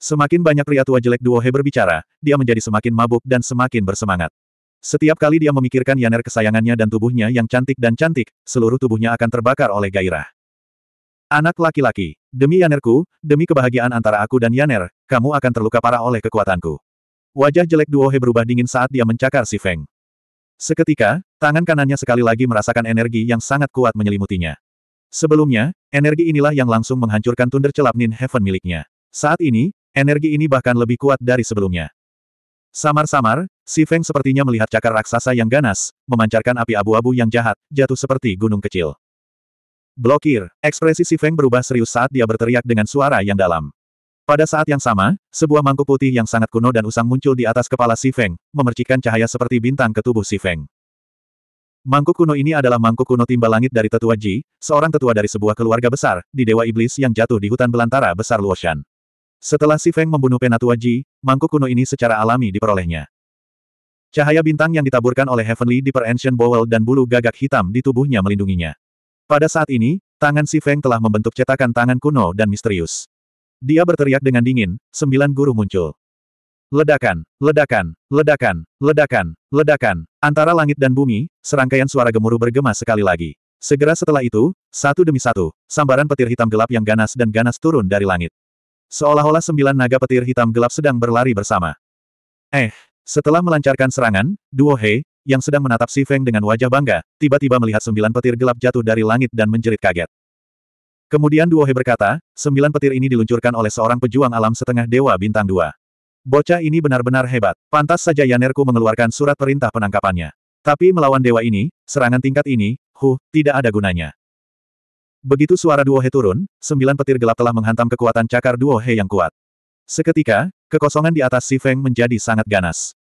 Semakin banyak pria tua jelek duo He berbicara, dia menjadi semakin mabuk dan semakin bersemangat. Setiap kali dia memikirkan Yaner kesayangannya dan tubuhnya yang cantik dan cantik, seluruh tubuhnya akan terbakar oleh gairah. Anak laki-laki, demi Yanerku, demi kebahagiaan antara aku dan Yaner, kamu akan terluka parah oleh kekuatanku. Wajah jelek duo He berubah dingin saat dia mencakar si Feng. Seketika, tangan kanannya sekali lagi merasakan energi yang sangat kuat menyelimutinya. Sebelumnya, energi inilah yang langsung menghancurkan tunder celap Nin Heaven miliknya. Saat ini, Energi ini bahkan lebih kuat dari sebelumnya. Samar-samar, si Feng sepertinya melihat cakar raksasa yang ganas, memancarkan api abu-abu yang jahat, jatuh seperti gunung kecil. Blokir, ekspresi si Feng berubah serius saat dia berteriak dengan suara yang dalam. Pada saat yang sama, sebuah mangkuk putih yang sangat kuno dan usang muncul di atas kepala si Feng, memercikan cahaya seperti bintang ke tubuh si Feng. Mangkuk kuno ini adalah mangkuk kuno timba langit dari tetua Ji, seorang tetua dari sebuah keluarga besar, di Dewa Iblis yang jatuh di hutan belantara besar Luoshan. Setelah Si Feng membunuh Penatua Ji, mangkuk kuno ini secara alami diperolehnya. Cahaya bintang yang ditaburkan oleh Heavenly Deeper Ancient Bowel dan bulu gagak hitam di tubuhnya melindunginya. Pada saat ini, tangan Si Feng telah membentuk cetakan tangan kuno dan misterius. Dia berteriak dengan dingin, sembilan guru muncul. Ledakan, ledakan, ledakan, ledakan, ledakan. Antara langit dan bumi, serangkaian suara gemuruh bergema sekali lagi. Segera setelah itu, satu demi satu, sambaran petir hitam gelap yang ganas dan ganas turun dari langit. Seolah-olah sembilan naga petir hitam gelap sedang berlari bersama. Eh, setelah melancarkan serangan, duo He, yang sedang menatap Si Feng dengan wajah bangga, tiba-tiba melihat sembilan petir gelap jatuh dari langit dan menjerit kaget. Kemudian Duo He berkata, sembilan petir ini diluncurkan oleh seorang pejuang alam setengah dewa bintang dua. Bocah ini benar-benar hebat. Pantas saja Yanerku mengeluarkan surat perintah penangkapannya. Tapi melawan dewa ini, serangan tingkat ini, huh, tidak ada gunanya. Begitu suara Duo He turun, sembilan petir gelap telah menghantam kekuatan cakar Duo He yang kuat. Seketika, kekosongan di atas Si Feng menjadi sangat ganas.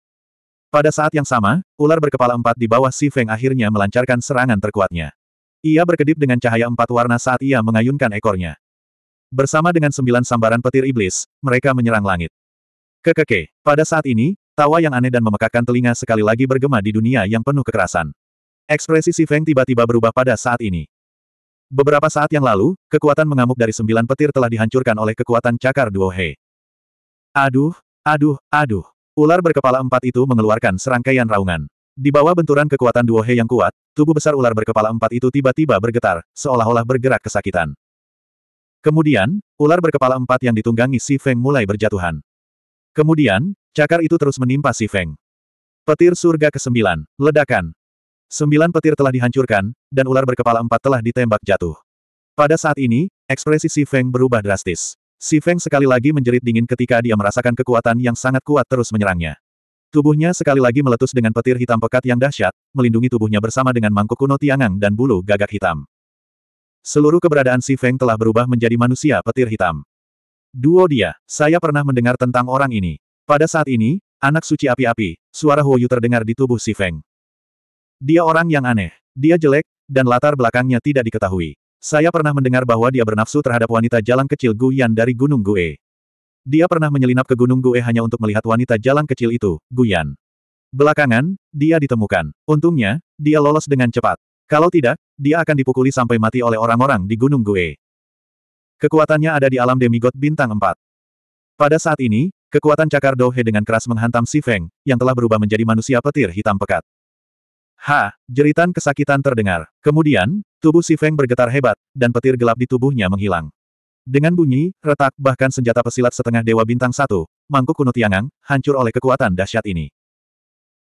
Pada saat yang sama, ular berkepala empat di bawah Si Feng akhirnya melancarkan serangan terkuatnya. Ia berkedip dengan cahaya empat warna saat ia mengayunkan ekornya. Bersama dengan sembilan sambaran petir iblis, mereka menyerang langit. Kekeke, pada saat ini, tawa yang aneh dan memekakkan telinga sekali lagi bergema di dunia yang penuh kekerasan. Ekspresi Si Feng tiba-tiba berubah pada saat ini. Beberapa saat yang lalu, kekuatan mengamuk dari sembilan petir telah dihancurkan oleh kekuatan cakar duo He. Aduh, aduh, aduh. Ular berkepala empat itu mengeluarkan serangkaian raungan. Di bawah benturan kekuatan duo He yang kuat, tubuh besar ular berkepala empat itu tiba-tiba bergetar, seolah-olah bergerak kesakitan. Kemudian, ular berkepala empat yang ditunggangi Si Feng mulai berjatuhan. Kemudian, cakar itu terus menimpa Si Feng. Petir surga ke-9, ledakan. Sembilan petir telah dihancurkan, dan ular berkepala empat telah ditembak jatuh. Pada saat ini, ekspresi Si Feng berubah drastis. Si Feng sekali lagi menjerit dingin ketika dia merasakan kekuatan yang sangat kuat terus menyerangnya. Tubuhnya sekali lagi meletus dengan petir hitam pekat yang dahsyat, melindungi tubuhnya bersama dengan mangkuk kuno tiangang dan bulu gagak hitam. Seluruh keberadaan Si Feng telah berubah menjadi manusia petir hitam. Duo dia, saya pernah mendengar tentang orang ini. Pada saat ini, anak suci api-api, suara Huoyu terdengar di tubuh Si Feng. Dia orang yang aneh. Dia jelek, dan latar belakangnya tidak diketahui. Saya pernah mendengar bahwa dia bernafsu terhadap wanita jalan kecil Gu Yan dari Gunung Gue. Dia pernah menyelinap ke Gunung Gue hanya untuk melihat wanita jalan kecil itu, Gu Yan. Belakangan, dia ditemukan. Untungnya, dia lolos dengan cepat. Kalau tidak, dia akan dipukuli sampai mati oleh orang-orang di Gunung Gue. Kekuatannya ada di alam demigod bintang 4. Pada saat ini, kekuatan cakar Dohe dengan keras menghantam Si Feng, yang telah berubah menjadi manusia petir hitam pekat. Ha, jeritan kesakitan terdengar. Kemudian, tubuh si Feng bergetar hebat, dan petir gelap di tubuhnya menghilang. Dengan bunyi, retak, bahkan senjata pesilat setengah dewa bintang satu, mangkuk kuno Tiangang, hancur oleh kekuatan dahsyat ini.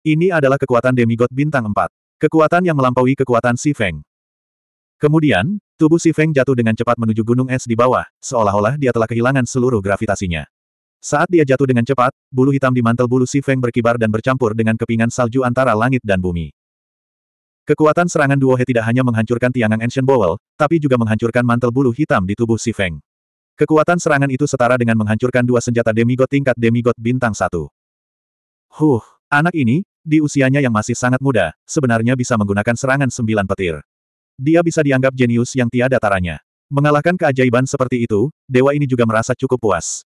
Ini adalah kekuatan demigod bintang empat. Kekuatan yang melampaui kekuatan si Feng. Kemudian, tubuh si Feng jatuh dengan cepat menuju gunung es di bawah, seolah-olah dia telah kehilangan seluruh gravitasinya. Saat dia jatuh dengan cepat, bulu hitam di mantel bulu si Feng berkibar dan bercampur dengan kepingan salju antara langit dan bumi. Kekuatan serangan Duo He tidak hanya menghancurkan tiangan Ancient Bowl, tapi juga menghancurkan mantel bulu hitam di tubuh si Feng. Kekuatan serangan itu setara dengan menghancurkan dua senjata demigod tingkat demigod bintang satu. Huh, anak ini, di usianya yang masih sangat muda, sebenarnya bisa menggunakan serangan sembilan petir. Dia bisa dianggap jenius yang tiada taranya. Mengalahkan keajaiban seperti itu, dewa ini juga merasa cukup puas.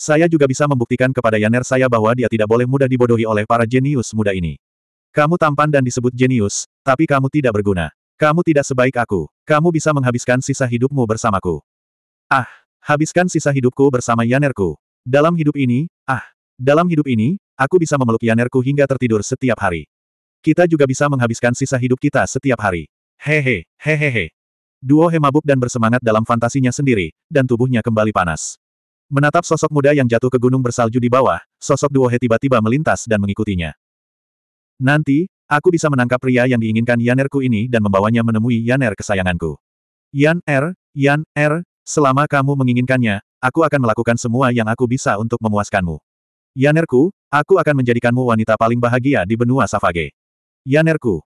Saya juga bisa membuktikan kepada Yaner saya bahwa dia tidak boleh mudah dibodohi oleh para jenius muda ini. Kamu tampan dan disebut jenius, tapi kamu tidak berguna. Kamu tidak sebaik aku. Kamu bisa menghabiskan sisa hidupmu bersamaku. Ah, habiskan sisa hidupku bersama Yanerku. Dalam hidup ini, ah, dalam hidup ini, aku bisa memeluk Yanerku hingga tertidur setiap hari. Kita juga bisa menghabiskan sisa hidup kita setiap hari. Hehe, hehehe. Duo He mabuk dan bersemangat dalam fantasinya sendiri, dan tubuhnya kembali panas. Menatap sosok muda yang jatuh ke gunung bersalju di bawah, sosok Duo He tiba-tiba melintas dan mengikutinya. Nanti, aku bisa menangkap pria yang diinginkan Yanerku ini dan membawanya menemui Yaner kesayanganku. Yan Er, Yan Er, selama kamu menginginkannya, aku akan melakukan semua yang aku bisa untuk memuaskanmu. Yanerku, aku akan menjadikanmu wanita paling bahagia di benua Savage. Yanerku.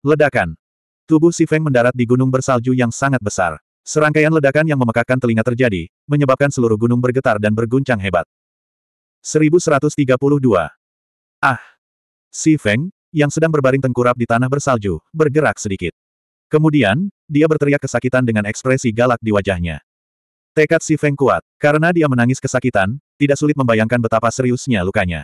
Ledakan. Tubuh Si Feng mendarat di gunung bersalju yang sangat besar. Serangkaian ledakan yang memekakkan telinga terjadi, menyebabkan seluruh gunung bergetar dan berguncang hebat. 1132. Ah! Si Feng, yang sedang berbaring tengkurap di tanah bersalju, bergerak sedikit. Kemudian, dia berteriak kesakitan dengan ekspresi galak di wajahnya. Tekad si Feng kuat, karena dia menangis kesakitan, tidak sulit membayangkan betapa seriusnya lukanya.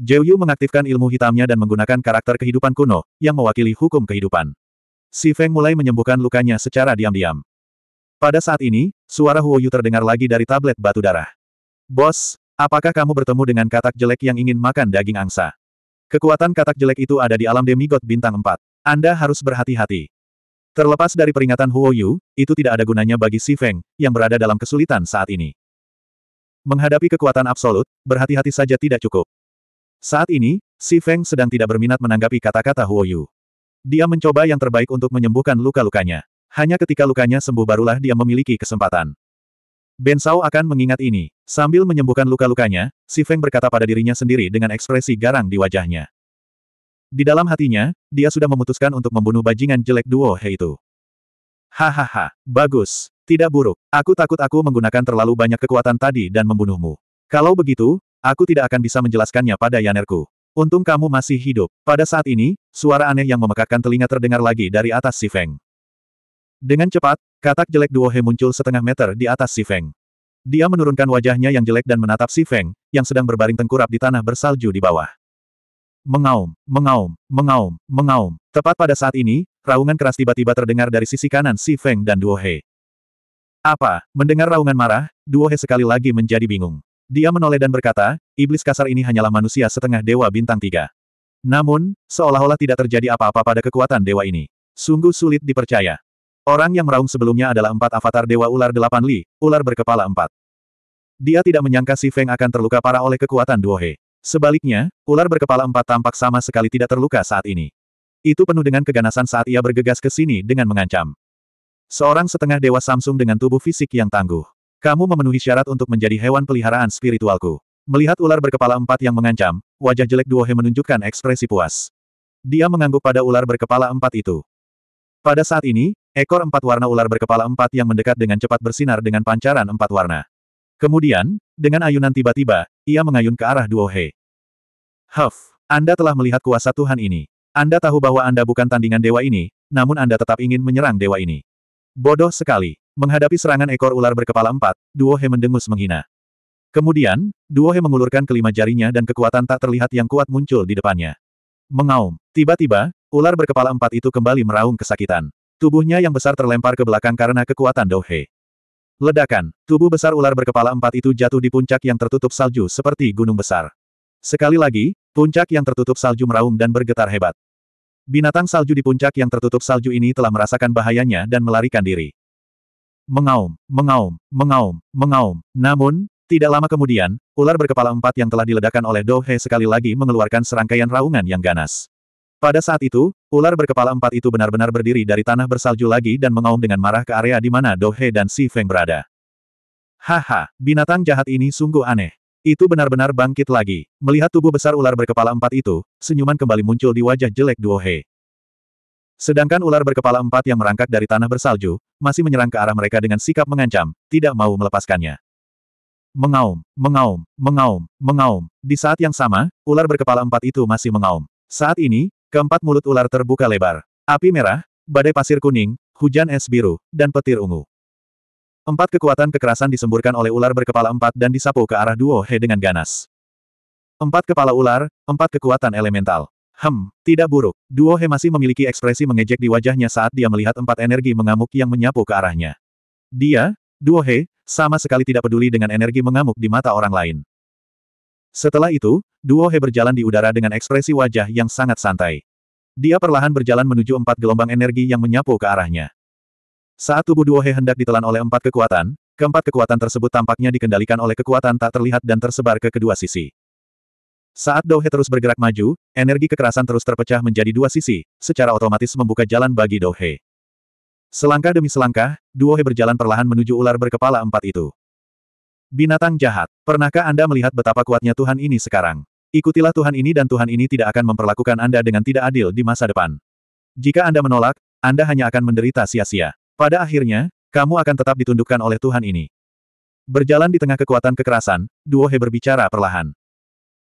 Zhou Yu mengaktifkan ilmu hitamnya dan menggunakan karakter kehidupan kuno, yang mewakili hukum kehidupan. Si Feng mulai menyembuhkan lukanya secara diam-diam. Pada saat ini, suara Huo Yu terdengar lagi dari tablet batu darah. Bos, apakah kamu bertemu dengan katak jelek yang ingin makan daging angsa? Kekuatan katak jelek itu ada di alam demigod bintang 4. Anda harus berhati-hati. Terlepas dari peringatan Huo Yu, itu tidak ada gunanya bagi Si Feng, yang berada dalam kesulitan saat ini. Menghadapi kekuatan absolut, berhati-hati saja tidak cukup. Saat ini, Si Feng sedang tidak berminat menanggapi kata-kata Huo Yu. Dia mencoba yang terbaik untuk menyembuhkan luka-lukanya. Hanya ketika lukanya sembuh barulah dia memiliki kesempatan. Ben Sao akan mengingat ini. Sambil menyembuhkan luka-lukanya, Si Feng berkata pada dirinya sendiri dengan ekspresi garang di wajahnya. Di dalam hatinya, dia sudah memutuskan untuk membunuh bajingan jelek duo He itu. Hahaha, bagus. Tidak buruk. Aku takut aku menggunakan terlalu banyak kekuatan tadi dan membunuhmu. Kalau begitu, aku tidak akan bisa menjelaskannya pada Yanerku. Untung kamu masih hidup. Pada saat ini, suara aneh yang memekakkan telinga terdengar lagi dari atas Si Feng. Dengan cepat, katak jelek Duo He muncul setengah meter di atas Si Feng. Dia menurunkan wajahnya yang jelek dan menatap Si Feng, yang sedang berbaring tengkurap di tanah bersalju di bawah. Mengaum, mengaum, mengaum, mengaum. Tepat pada saat ini, raungan keras tiba-tiba terdengar dari sisi kanan Si Feng dan Duo He. Apa? Mendengar raungan marah, Duo He sekali lagi menjadi bingung. Dia menoleh dan berkata, iblis kasar ini hanyalah manusia setengah dewa bintang tiga. Namun, seolah-olah tidak terjadi apa-apa pada kekuatan dewa ini. Sungguh sulit dipercaya. Orang yang meraung sebelumnya adalah empat avatar Dewa Ular Delapan Li, ular berkepala empat. Dia tidak menyangka si Feng akan terluka parah oleh kekuatan Duohe. Sebaliknya, ular berkepala empat tampak sama sekali tidak terluka saat ini. Itu penuh dengan keganasan saat ia bergegas ke sini dengan mengancam. Seorang setengah dewa Samsung dengan tubuh fisik yang tangguh. Kamu memenuhi syarat untuk menjadi hewan peliharaan spiritualku. Melihat ular berkepala empat yang mengancam, wajah jelek Duohe menunjukkan ekspresi puas. Dia mengangguk pada ular berkepala empat itu. Pada saat ini, Ekor empat warna ular berkepala empat yang mendekat dengan cepat bersinar dengan pancaran empat warna. Kemudian, dengan ayunan tiba-tiba, ia mengayun ke arah duo He. Huff, Anda telah melihat kuasa Tuhan ini. Anda tahu bahwa Anda bukan tandingan dewa ini, namun Anda tetap ingin menyerang dewa ini. Bodoh sekali. Menghadapi serangan ekor ular berkepala empat, duo He mendengus menghina. Kemudian, duo He mengulurkan kelima jarinya dan kekuatan tak terlihat yang kuat muncul di depannya. Mengaum. Tiba-tiba, ular berkepala empat itu kembali meraung kesakitan. Tubuhnya yang besar terlempar ke belakang karena kekuatan Douhe. Ledakan, tubuh besar ular berkepala empat itu jatuh di puncak yang tertutup salju seperti gunung besar. Sekali lagi, puncak yang tertutup salju meraung dan bergetar hebat. Binatang salju di puncak yang tertutup salju ini telah merasakan bahayanya dan melarikan diri. Mengaum, mengaum, mengaum, mengaum. Namun, tidak lama kemudian, ular berkepala empat yang telah diledakkan oleh Douhe sekali lagi mengeluarkan serangkaian raungan yang ganas. Pada saat itu, ular berkepala empat itu benar-benar berdiri dari tanah bersalju lagi dan mengaum dengan marah ke area di mana Dohe dan Si Feng berada. Haha, binatang jahat ini sungguh aneh. Itu benar-benar bangkit lagi. Melihat tubuh besar ular berkepala empat itu, senyuman kembali muncul di wajah jelek Dohe. Sedangkan ular berkepala empat yang merangkak dari tanah bersalju, masih menyerang ke arah mereka dengan sikap mengancam, tidak mau melepaskannya. Mengaum, mengaum, mengaum, mengaum. Di saat yang sama, ular berkepala empat itu masih mengaum. Saat ini, Keempat mulut ular terbuka lebar. Api merah, badai pasir kuning, hujan es biru, dan petir ungu. Empat kekuatan kekerasan disemburkan oleh ular berkepala empat dan disapu ke arah duo He dengan ganas. Empat kepala ular, empat kekuatan elemental. Hem, tidak buruk. Duo He masih memiliki ekspresi mengejek di wajahnya saat dia melihat empat energi mengamuk yang menyapu ke arahnya. Dia, Duo He, sama sekali tidak peduli dengan energi mengamuk di mata orang lain. Setelah itu, duo He berjalan di udara dengan ekspresi wajah yang sangat santai. Dia perlahan berjalan menuju empat gelombang energi yang menyapu ke arahnya. Saat tubuh duo He hendak ditelan oleh empat kekuatan, keempat kekuatan tersebut tampaknya dikendalikan oleh kekuatan tak terlihat dan tersebar ke kedua sisi. Saat Douhe terus bergerak maju, energi kekerasan terus terpecah menjadi dua sisi, secara otomatis membuka jalan bagi Douhe. Selangkah demi selangkah, Duo He berjalan perlahan menuju ular berkepala empat itu. Binatang jahat, pernahkah Anda melihat betapa kuatnya Tuhan ini sekarang? Ikutilah Tuhan ini dan Tuhan ini tidak akan memperlakukan Anda dengan tidak adil di masa depan. Jika Anda menolak, Anda hanya akan menderita sia-sia. Pada akhirnya, kamu akan tetap ditundukkan oleh Tuhan ini. Berjalan di tengah kekuatan kekerasan, Duo He berbicara perlahan.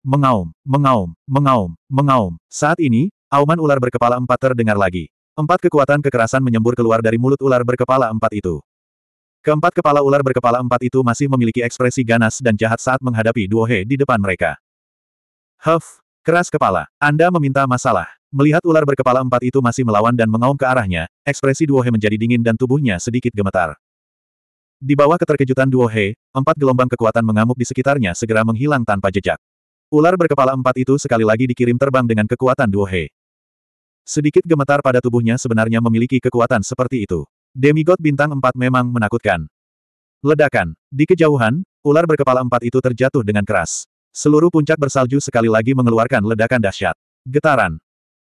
Mengaum, mengaum, mengaum, mengaum. Saat ini, auman ular berkepala empat terdengar lagi. Empat kekuatan kekerasan menyembur keluar dari mulut ular berkepala empat itu. Keempat kepala ular berkepala empat itu masih memiliki ekspresi ganas dan jahat saat menghadapi duo He di depan mereka. Huff, keras kepala, Anda meminta masalah. Melihat ular berkepala empat itu masih melawan dan mengaum ke arahnya, ekspresi duo He menjadi dingin dan tubuhnya sedikit gemetar. Di bawah keterkejutan duo He, empat gelombang kekuatan mengamuk di sekitarnya segera menghilang tanpa jejak. Ular berkepala empat itu sekali lagi dikirim terbang dengan kekuatan duo He. Sedikit gemetar pada tubuhnya sebenarnya memiliki kekuatan seperti itu. Demigod bintang empat memang menakutkan. Ledakan. Di kejauhan, ular berkepala empat itu terjatuh dengan keras. Seluruh puncak bersalju sekali lagi mengeluarkan ledakan dahsyat. Getaran.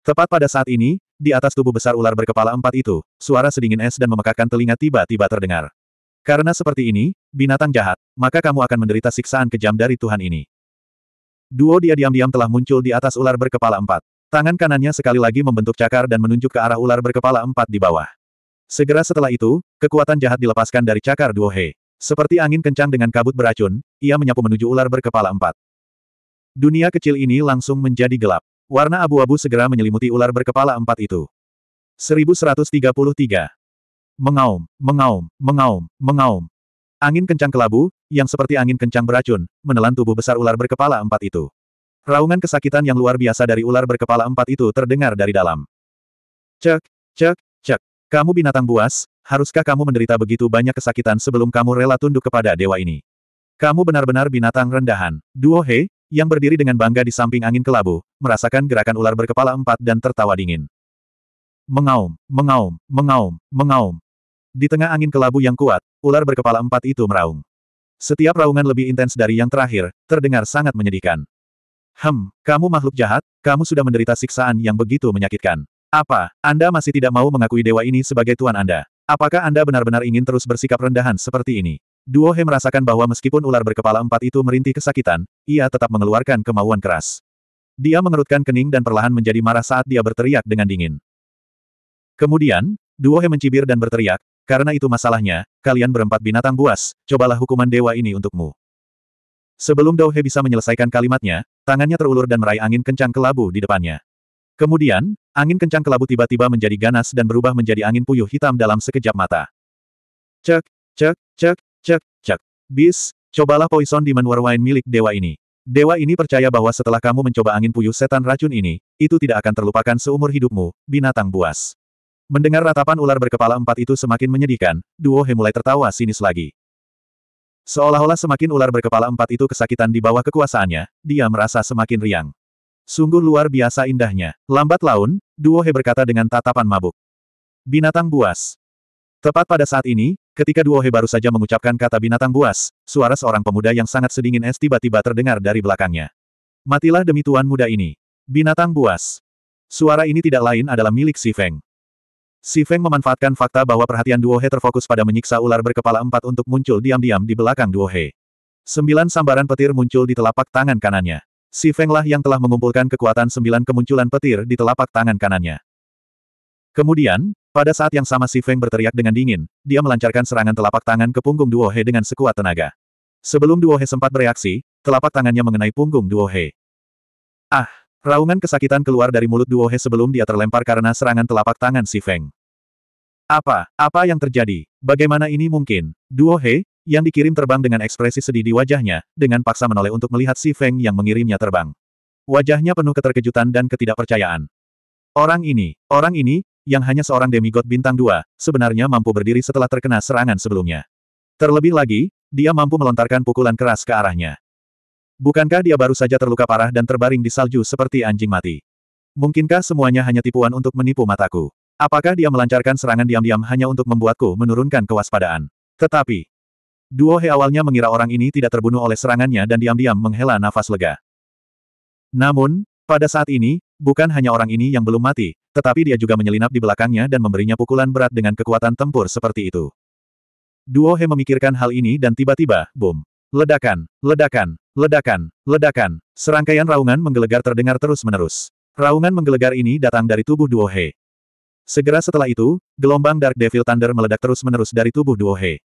Tepat pada saat ini, di atas tubuh besar ular berkepala empat itu, suara sedingin es dan memekakan telinga tiba-tiba terdengar. Karena seperti ini, binatang jahat, maka kamu akan menderita siksaan kejam dari Tuhan ini. Duo dia diam-diam telah muncul di atas ular berkepala empat. Tangan kanannya sekali lagi membentuk cakar dan menunjuk ke arah ular berkepala empat di bawah. Segera setelah itu, kekuatan jahat dilepaskan dari cakar Duo He. Seperti angin kencang dengan kabut beracun, ia menyapu menuju ular berkepala empat. Dunia kecil ini langsung menjadi gelap. Warna abu-abu segera menyelimuti ular berkepala empat itu. 1133. Mengaum, mengaum, mengaum, mengaum. Angin kencang kelabu, yang seperti angin kencang beracun, menelan tubuh besar ular berkepala empat itu. Raungan kesakitan yang luar biasa dari ular berkepala empat itu terdengar dari dalam. Cek, cek, cek. Kamu binatang buas, haruskah kamu menderita begitu banyak kesakitan sebelum kamu rela tunduk kepada dewa ini? Kamu benar-benar binatang rendahan. Duo He, yang berdiri dengan bangga di samping angin kelabu, merasakan gerakan ular berkepala empat dan tertawa dingin. Mengaum, mengaum, mengaum, mengaum. Di tengah angin kelabu yang kuat, ular berkepala empat itu meraung. Setiap raungan lebih intens dari yang terakhir, terdengar sangat menyedihkan. Hem, kamu makhluk jahat, kamu sudah menderita siksaan yang begitu menyakitkan. Apa, Anda masih tidak mau mengakui dewa ini sebagai tuan Anda? Apakah Anda benar-benar ingin terus bersikap rendahan seperti ini? Duo He merasakan bahwa meskipun ular berkepala empat itu merintih kesakitan, ia tetap mengeluarkan kemauan keras. Dia mengerutkan kening dan perlahan menjadi marah saat dia berteriak dengan dingin. Kemudian, Duo He mencibir dan berteriak, karena itu masalahnya, kalian berempat binatang buas, cobalah hukuman dewa ini untukmu. Sebelum Dao He bisa menyelesaikan kalimatnya, tangannya terulur dan meraih angin kencang kelabu di depannya. Kemudian, angin kencang kelabu tiba-tiba menjadi ganas dan berubah menjadi angin puyuh hitam dalam sekejap mata. Cek, cek, cek, cek, cek. Bis, cobalah poison Demon Warwine milik dewa ini. Dewa ini percaya bahwa setelah kamu mencoba angin puyuh setan racun ini, itu tidak akan terlupakan seumur hidupmu, binatang buas. Mendengar ratapan ular berkepala empat itu semakin menyedihkan, Duo He mulai tertawa sinis lagi. Seolah-olah semakin ular berkepala empat itu kesakitan di bawah kekuasaannya, dia merasa semakin riang. Sungguh luar biasa indahnya. Lambat laun, Duo He berkata dengan tatapan mabuk. Binatang buas. Tepat pada saat ini, ketika Duo He baru saja mengucapkan kata binatang buas, suara seorang pemuda yang sangat sedingin es tiba-tiba terdengar dari belakangnya. Matilah demi tuan muda ini. Binatang buas. Suara ini tidak lain adalah milik Si Feng. Si Feng memanfaatkan fakta bahwa perhatian Duo He terfokus pada menyiksa ular berkepala empat untuk muncul diam-diam di belakang Duo He. Sembilan sambaran petir muncul di telapak tangan kanannya. Si lah yang telah mengumpulkan kekuatan sembilan kemunculan petir di telapak tangan kanannya. Kemudian, pada saat yang sama si Feng berteriak dengan dingin, dia melancarkan serangan telapak tangan ke punggung Duo He dengan sekuat tenaga. Sebelum Duo He sempat bereaksi, telapak tangannya mengenai punggung Duo He. Ah! Raungan kesakitan keluar dari mulut Duo He sebelum dia terlempar karena serangan telapak tangan si Feng. Apa, apa yang terjadi? Bagaimana ini mungkin? Duo He, yang dikirim terbang dengan ekspresi sedih di wajahnya, dengan paksa menoleh untuk melihat si Feng yang mengirimnya terbang. Wajahnya penuh keterkejutan dan ketidakpercayaan. Orang ini, orang ini, yang hanya seorang demigod bintang dua, sebenarnya mampu berdiri setelah terkena serangan sebelumnya. Terlebih lagi, dia mampu melontarkan pukulan keras ke arahnya. Bukankah dia baru saja terluka parah dan terbaring di salju seperti anjing mati? Mungkinkah semuanya hanya tipuan untuk menipu mataku? Apakah dia melancarkan serangan diam-diam hanya untuk membuatku menurunkan kewaspadaan? Tetapi, Duo He awalnya mengira orang ini tidak terbunuh oleh serangannya dan diam-diam menghela nafas lega. Namun, pada saat ini, bukan hanya orang ini yang belum mati, tetapi dia juga menyelinap di belakangnya dan memberinya pukulan berat dengan kekuatan tempur seperti itu. Duo He memikirkan hal ini dan tiba-tiba, boom. Ledakan, ledakan, ledakan, ledakan. Serangkaian raungan menggelegar terdengar terus-menerus. Raungan menggelegar ini datang dari tubuh Duo He. Segera setelah itu, gelombang Dark Devil Thunder meledak terus-menerus dari tubuh Duo He.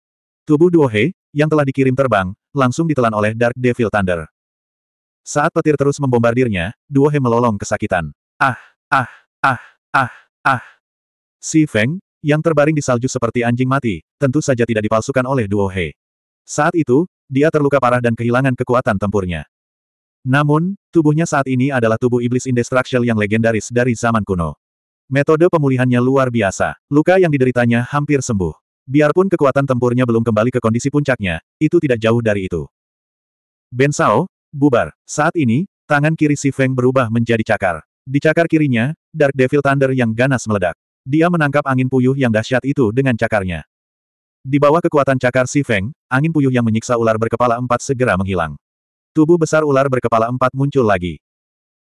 Tubuh Duo Duohe, yang telah dikirim terbang, langsung ditelan oleh Dark Devil Thunder. Saat petir terus membombardirnya, Duo Duohe melolong kesakitan. Ah, ah, ah, ah, ah. Si Feng, yang terbaring di salju seperti anjing mati, tentu saja tidak dipalsukan oleh Duo Duohe. Saat itu, dia terluka parah dan kehilangan kekuatan tempurnya. Namun, tubuhnya saat ini adalah tubuh iblis indestructible yang legendaris dari zaman kuno. Metode pemulihannya luar biasa. Luka yang dideritanya hampir sembuh. Biarpun kekuatan tempurnya belum kembali ke kondisi puncaknya, itu tidak jauh dari itu. Ben Sao, bubar. Saat ini, tangan kiri Si Feng berubah menjadi cakar. Di cakar kirinya, Dark Devil Thunder yang ganas meledak. Dia menangkap angin puyuh yang dahsyat itu dengan cakarnya. Di bawah kekuatan cakar Si Feng, angin puyuh yang menyiksa ular berkepala empat segera menghilang. Tubuh besar ular berkepala empat muncul lagi.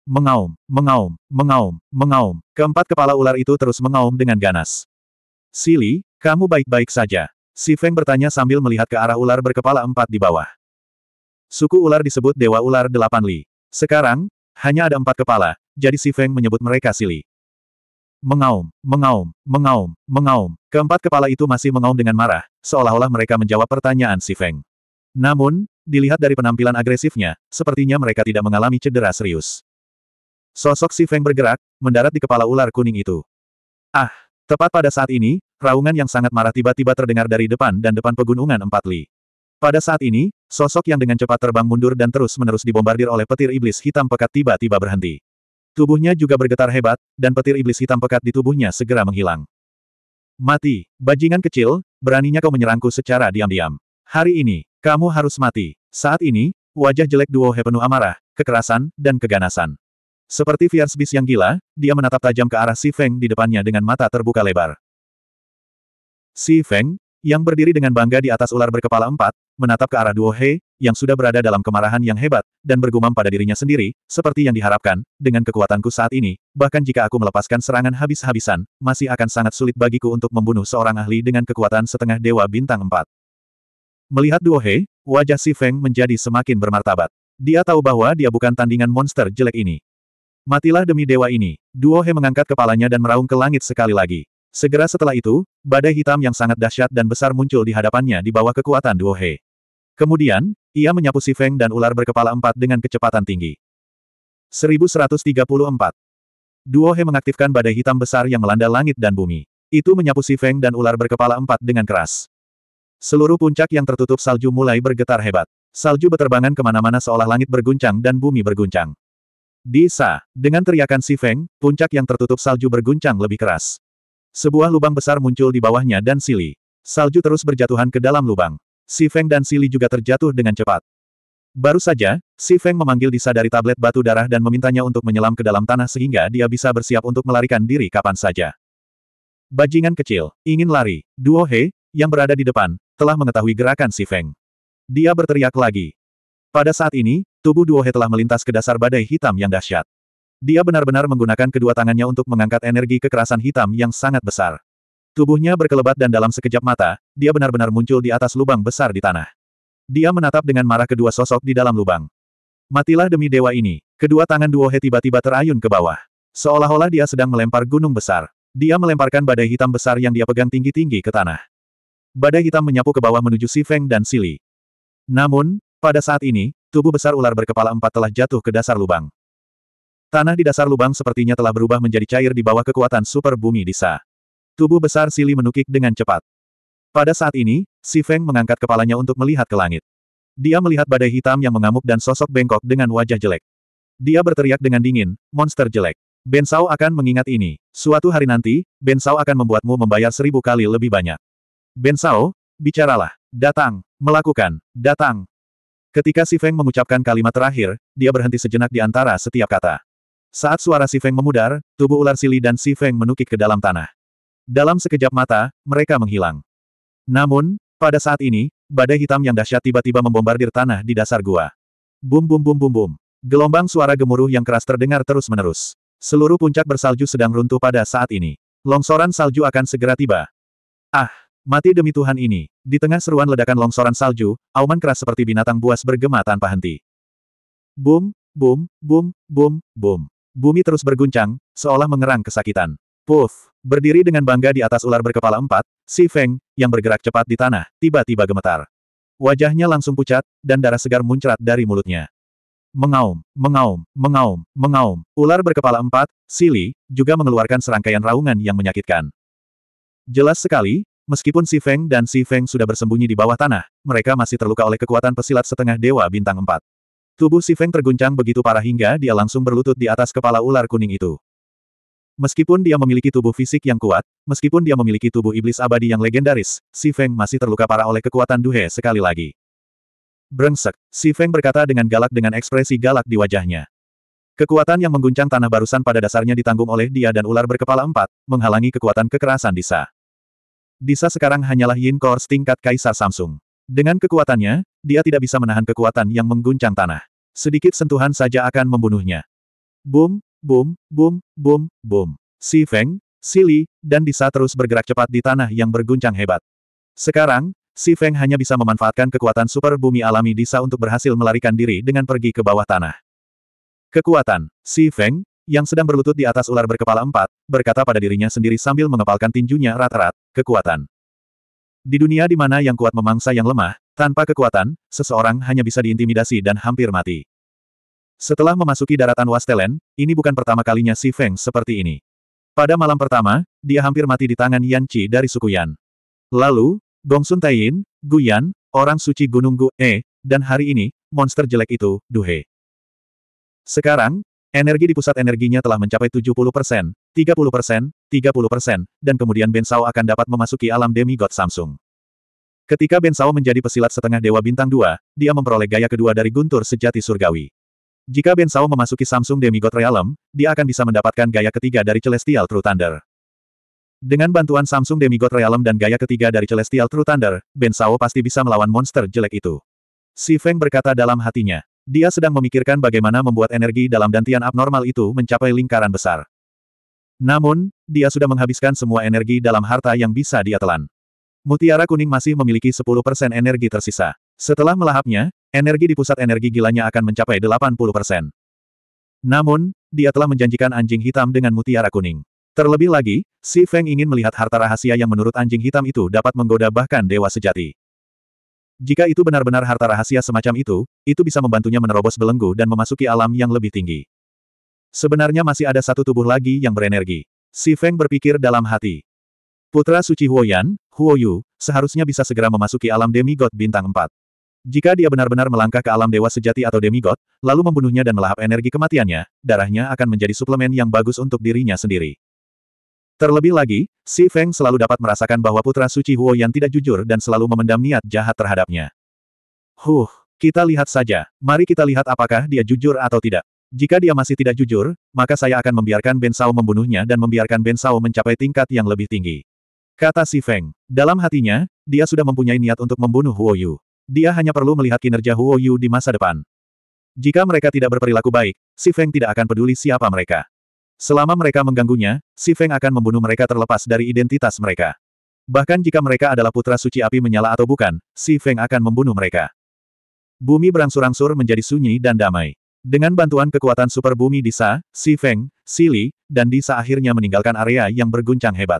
Mengaum, mengaum, mengaum, mengaum. Keempat kepala ular itu terus mengaum dengan ganas. Sili, kamu baik-baik saja. Si Feng bertanya sambil melihat ke arah ular berkepala empat di bawah. Suku ular disebut Dewa Ular Delapan Li. Sekarang, hanya ada empat kepala, jadi Si Feng menyebut mereka Sili. Mengaum, mengaum, mengaum, mengaum. Keempat kepala itu masih mengaum dengan marah, seolah-olah mereka menjawab pertanyaan Si Feng. Namun, dilihat dari penampilan agresifnya, sepertinya mereka tidak mengalami cedera serius. Sosok Si Feng bergerak, mendarat di kepala ular kuning itu. Ah! Tepat pada saat ini, raungan yang sangat marah tiba-tiba terdengar dari depan dan depan pegunungan empat li. Pada saat ini, sosok yang dengan cepat terbang mundur dan terus-menerus dibombardir oleh petir iblis hitam pekat tiba-tiba berhenti. Tubuhnya juga bergetar hebat, dan petir iblis hitam pekat di tubuhnya segera menghilang. Mati, bajingan kecil, beraninya kau menyerangku secara diam-diam. Hari ini, kamu harus mati. Saat ini, wajah jelek duo He penuh amarah, kekerasan, dan keganasan. Seperti Fierce Beast yang gila, dia menatap tajam ke arah Si Feng di depannya dengan mata terbuka lebar. Si Feng, yang berdiri dengan bangga di atas ular berkepala empat, menatap ke arah Duo He, yang sudah berada dalam kemarahan yang hebat, dan bergumam pada dirinya sendiri, seperti yang diharapkan, dengan kekuatanku saat ini, bahkan jika aku melepaskan serangan habis-habisan, masih akan sangat sulit bagiku untuk membunuh seorang ahli dengan kekuatan setengah dewa bintang empat. Melihat Duo He, wajah Si Feng menjadi semakin bermartabat. Dia tahu bahwa dia bukan tandingan monster jelek ini. Matilah demi dewa ini, Duo He mengangkat kepalanya dan meraung ke langit sekali lagi. Segera setelah itu, badai hitam yang sangat dahsyat dan besar muncul di hadapannya di bawah kekuatan Duo He. Kemudian, ia menyapu si Feng dan ular berkepala empat dengan kecepatan tinggi. 1134. Duo He mengaktifkan badai hitam besar yang melanda langit dan bumi. Itu menyapu si Feng dan ular berkepala empat dengan keras. Seluruh puncak yang tertutup salju mulai bergetar hebat. Salju beterbangan kemana-mana seolah langit berguncang dan bumi berguncang. Disa, dengan teriakan si Feng, puncak yang tertutup salju berguncang lebih keras. Sebuah lubang besar muncul di bawahnya dan Sili. Salju terus berjatuhan ke dalam lubang. Si Feng dan Sili juga terjatuh dengan cepat. Baru saja, si Feng memanggil Disa dari tablet batu darah dan memintanya untuk menyelam ke dalam tanah sehingga dia bisa bersiap untuk melarikan diri kapan saja. Bajingan kecil, ingin lari, Duo He, yang berada di depan, telah mengetahui gerakan si Feng. Dia berteriak lagi, pada saat ini, tubuh Duohe telah melintas ke dasar badai hitam yang dahsyat. Dia benar-benar menggunakan kedua tangannya untuk mengangkat energi kekerasan hitam yang sangat besar. Tubuhnya berkelebat dan dalam sekejap mata, dia benar-benar muncul di atas lubang besar di tanah. Dia menatap dengan marah kedua sosok di dalam lubang. Matilah demi dewa ini, kedua tangan Duohe tiba-tiba terayun ke bawah. Seolah-olah dia sedang melempar gunung besar. Dia melemparkan badai hitam besar yang dia pegang tinggi-tinggi ke tanah. Badai hitam menyapu ke bawah menuju Si Feng dan Sili. Namun, pada saat ini, tubuh besar ular berkepala empat telah jatuh ke dasar lubang. Tanah di dasar lubang sepertinya telah berubah menjadi cair di bawah kekuatan super bumi Disa. Tubuh besar Sili menukik dengan cepat. Pada saat ini, Si Feng mengangkat kepalanya untuk melihat ke langit. Dia melihat badai hitam yang mengamuk dan sosok bengkok dengan wajah jelek. Dia berteriak dengan dingin, monster jelek. Ben Sao akan mengingat ini. Suatu hari nanti, Ben Sao akan membuatmu membayar seribu kali lebih banyak. Ben Sao, bicaralah. Datang, melakukan, datang, Ketika Si Feng mengucapkan kalimat terakhir, dia berhenti sejenak di antara setiap kata. Saat suara Si Feng memudar, tubuh ular sili dan Si Feng menukik ke dalam tanah. Dalam sekejap mata, mereka menghilang. Namun, pada saat ini, badai hitam yang dahsyat tiba-tiba membombardir tanah di dasar gua. Bum bum bum bum bum. Gelombang suara gemuruh yang keras terdengar terus-menerus. Seluruh puncak bersalju sedang runtuh pada saat ini. Longsoran salju akan segera tiba. Ah! Mati demi Tuhan ini, di tengah seruan ledakan longsoran salju, auman keras seperti binatang buas bergema tanpa henti. Boom, boom, boom, boom, boom. Bumi terus berguncang, seolah mengerang kesakitan. Puff, berdiri dengan bangga di atas ular berkepala empat, si Feng, yang bergerak cepat di tanah, tiba-tiba gemetar. Wajahnya langsung pucat, dan darah segar muncrat dari mulutnya. Mengaum, mengaum, mengaum, mengaum. Ular berkepala empat, Sili, juga mengeluarkan serangkaian raungan yang menyakitkan. Jelas sekali, Meskipun Si Feng dan Si Feng sudah bersembunyi di bawah tanah, mereka masih terluka oleh kekuatan pesilat setengah dewa bintang empat. Tubuh Si Feng terguncang begitu parah hingga dia langsung berlutut di atas kepala ular kuning itu. Meskipun dia memiliki tubuh fisik yang kuat, meskipun dia memiliki tubuh iblis abadi yang legendaris, Si Feng masih terluka parah oleh kekuatan Duhe sekali lagi. Brengsek, Si Feng berkata dengan galak dengan ekspresi galak di wajahnya. Kekuatan yang mengguncang tanah barusan pada dasarnya ditanggung oleh dia dan ular berkepala empat, menghalangi kekuatan kekerasan Disa. Disa sekarang hanyalah Yin Kors tingkat Kaisar Samsung. Dengan kekuatannya, dia tidak bisa menahan kekuatan yang mengguncang tanah. Sedikit sentuhan saja akan membunuhnya. Boom, boom, boom, boom, boom. Si Feng, Si Li, dan Disa terus bergerak cepat di tanah yang berguncang hebat. Sekarang, Si Feng hanya bisa memanfaatkan kekuatan super bumi alami Disa untuk berhasil melarikan diri dengan pergi ke bawah tanah. Kekuatan Si Feng, yang sedang berlutut di atas ular berkepala empat, berkata pada dirinya sendiri sambil mengepalkan tinjunya rat-rat, kekuatan. Di dunia di mana yang kuat memangsa yang lemah, tanpa kekuatan, seseorang hanya bisa diintimidasi dan hampir mati. Setelah memasuki daratan Wastelen, ini bukan pertama kalinya Si Feng seperti ini. Pada malam pertama, dia hampir mati di tangan Yan Qi dari suku Yan. Lalu, Gongsun Taiyin, Yan, orang suci Gunung Gu, E, dan hari ini, monster jelek itu, Duhe. Sekarang, Energi di pusat energinya telah mencapai 70 persen, 30 persen, 30 persen, dan kemudian Ben Sao akan dapat memasuki alam demigod Samsung. Ketika Ben Sao menjadi pesilat setengah Dewa Bintang 2, dia memperoleh gaya kedua dari Guntur Sejati Surgawi. Jika Ben Sao memasuki Samsung Demigod Realm, dia akan bisa mendapatkan gaya ketiga dari Celestial True Thunder. Dengan bantuan Samsung Demigod Realm dan gaya ketiga dari Celestial True Thunder, Ben Sao pasti bisa melawan monster jelek itu. Si Feng berkata dalam hatinya. Dia sedang memikirkan bagaimana membuat energi dalam dantian abnormal itu mencapai lingkaran besar. Namun, dia sudah menghabiskan semua energi dalam harta yang bisa dia telan. Mutiara kuning masih memiliki 10% energi tersisa. Setelah melahapnya, energi di pusat energi gilanya akan mencapai 80%. Namun, dia telah menjanjikan anjing hitam dengan mutiara kuning. Terlebih lagi, Si Feng ingin melihat harta rahasia yang menurut anjing hitam itu dapat menggoda bahkan dewa sejati. Jika itu benar-benar harta rahasia semacam itu, itu bisa membantunya menerobos belenggu dan memasuki alam yang lebih tinggi. Sebenarnya masih ada satu tubuh lagi yang berenergi. Si Feng berpikir dalam hati. Putra suci Huoyan, Huoyu, seharusnya bisa segera memasuki alam demigod bintang 4. Jika dia benar-benar melangkah ke alam dewa sejati atau demigod, lalu membunuhnya dan melahap energi kematiannya, darahnya akan menjadi suplemen yang bagus untuk dirinya sendiri. Terlebih lagi, Si Feng selalu dapat merasakan bahwa putra suci Huo yang tidak jujur dan selalu memendam niat jahat terhadapnya. Huh, kita lihat saja. Mari kita lihat apakah dia jujur atau tidak. Jika dia masih tidak jujur, maka saya akan membiarkan Ben Sao membunuhnya dan membiarkan Ben Sao mencapai tingkat yang lebih tinggi. Kata Si Feng. Dalam hatinya, dia sudah mempunyai niat untuk membunuh Huo Yu. Dia hanya perlu melihat kinerja Huo Yu di masa depan. Jika mereka tidak berperilaku baik, Si Feng tidak akan peduli siapa mereka. Selama mereka mengganggunya, Si Feng akan membunuh mereka terlepas dari identitas mereka. Bahkan jika mereka adalah putra suci api menyala atau bukan, Si Feng akan membunuh mereka. Bumi berangsur-angsur menjadi sunyi dan damai. Dengan bantuan kekuatan super bumi Disa, Si Feng, Si Li, dan Disa akhirnya meninggalkan area yang berguncang hebat.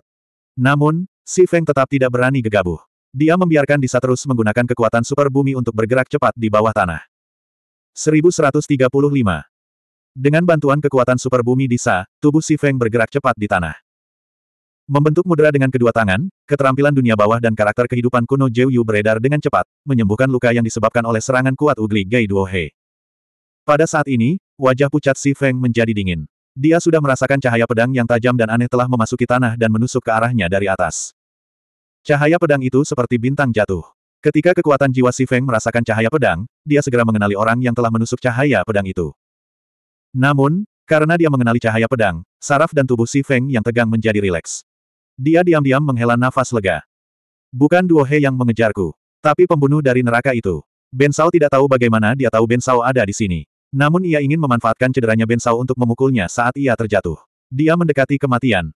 Namun, Si Feng tetap tidak berani gegabah. Dia membiarkan Disa terus menggunakan kekuatan super bumi untuk bergerak cepat di bawah tanah. 1135 dengan bantuan kekuatan super bumi Disa, tubuh Si Feng bergerak cepat di tanah. Membentuk mudra dengan kedua tangan, keterampilan dunia bawah dan karakter kehidupan kuno Jiu Yu beredar dengan cepat, menyembuhkan luka yang disebabkan oleh serangan kuat Ugli Gai Duo He. Pada saat ini, wajah pucat Si Feng menjadi dingin. Dia sudah merasakan cahaya pedang yang tajam dan aneh telah memasuki tanah dan menusuk ke arahnya dari atas. Cahaya pedang itu seperti bintang jatuh. Ketika kekuatan jiwa Si Feng merasakan cahaya pedang, dia segera mengenali orang yang telah menusuk cahaya pedang itu. Namun, karena dia mengenali cahaya pedang, saraf dan tubuh Si Feng yang tegang menjadi rileks. Dia diam-diam menghela nafas lega. Bukan duo He yang mengejarku, tapi pembunuh dari neraka itu. Ben Bensau tidak tahu bagaimana dia tahu Ben Bensau ada di sini. Namun ia ingin memanfaatkan cederanya Ben Bensau untuk memukulnya saat ia terjatuh. Dia mendekati kematian.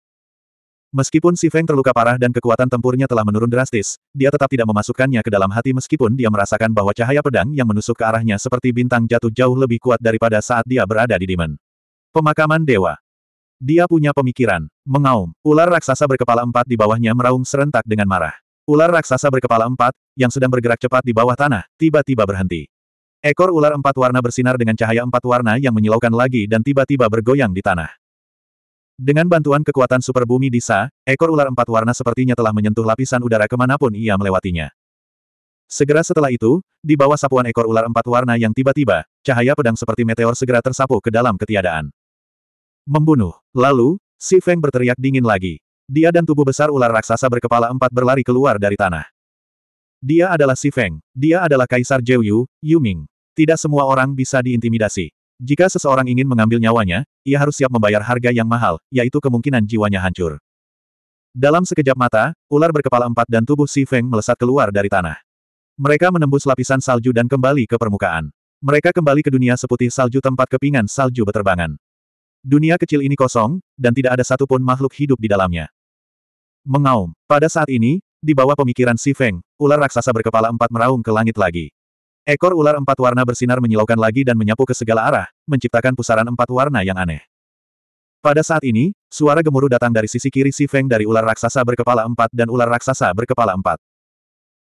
Meskipun Si Feng terluka parah dan kekuatan tempurnya telah menurun drastis, dia tetap tidak memasukkannya ke dalam hati meskipun dia merasakan bahwa cahaya pedang yang menusuk ke arahnya seperti bintang jatuh jauh lebih kuat daripada saat dia berada di Demon. Pemakaman Dewa Dia punya pemikiran. Mengaum, ular raksasa berkepala empat di bawahnya meraung serentak dengan marah. Ular raksasa berkepala empat, yang sedang bergerak cepat di bawah tanah, tiba-tiba berhenti. Ekor ular empat warna bersinar dengan cahaya empat warna yang menyilaukan lagi dan tiba-tiba bergoyang di tanah. Dengan bantuan kekuatan super bumi Disa, ekor ular empat warna sepertinya telah menyentuh lapisan udara kemanapun ia melewatinya. Segera setelah itu, di bawah sapuan ekor ular empat warna yang tiba-tiba, cahaya pedang seperti meteor segera tersapu ke dalam ketiadaan. Membunuh. Lalu, si Feng berteriak dingin lagi. Dia dan tubuh besar ular raksasa berkepala empat berlari keluar dari tanah. Dia adalah si Feng. Dia adalah Kaisar Yu Yuming. Tidak semua orang bisa diintimidasi. Jika seseorang ingin mengambil nyawanya, ia harus siap membayar harga yang mahal, yaitu kemungkinan jiwanya hancur. Dalam sekejap mata, ular berkepala empat dan tubuh Si Feng melesat keluar dari tanah. Mereka menembus lapisan salju dan kembali ke permukaan. Mereka kembali ke dunia seputih salju tempat kepingan salju beterbangan. Dunia kecil ini kosong, dan tidak ada satupun makhluk hidup di dalamnya. Mengaum. Pada saat ini, di bawah pemikiran Si Feng, ular raksasa berkepala empat meraung ke langit lagi. Ekor ular empat warna bersinar menyilaukan lagi dan menyapu ke segala arah, menciptakan pusaran empat warna yang aneh. Pada saat ini, suara gemuruh datang dari sisi kiri Si Feng dari ular raksasa berkepala empat dan ular raksasa berkepala empat.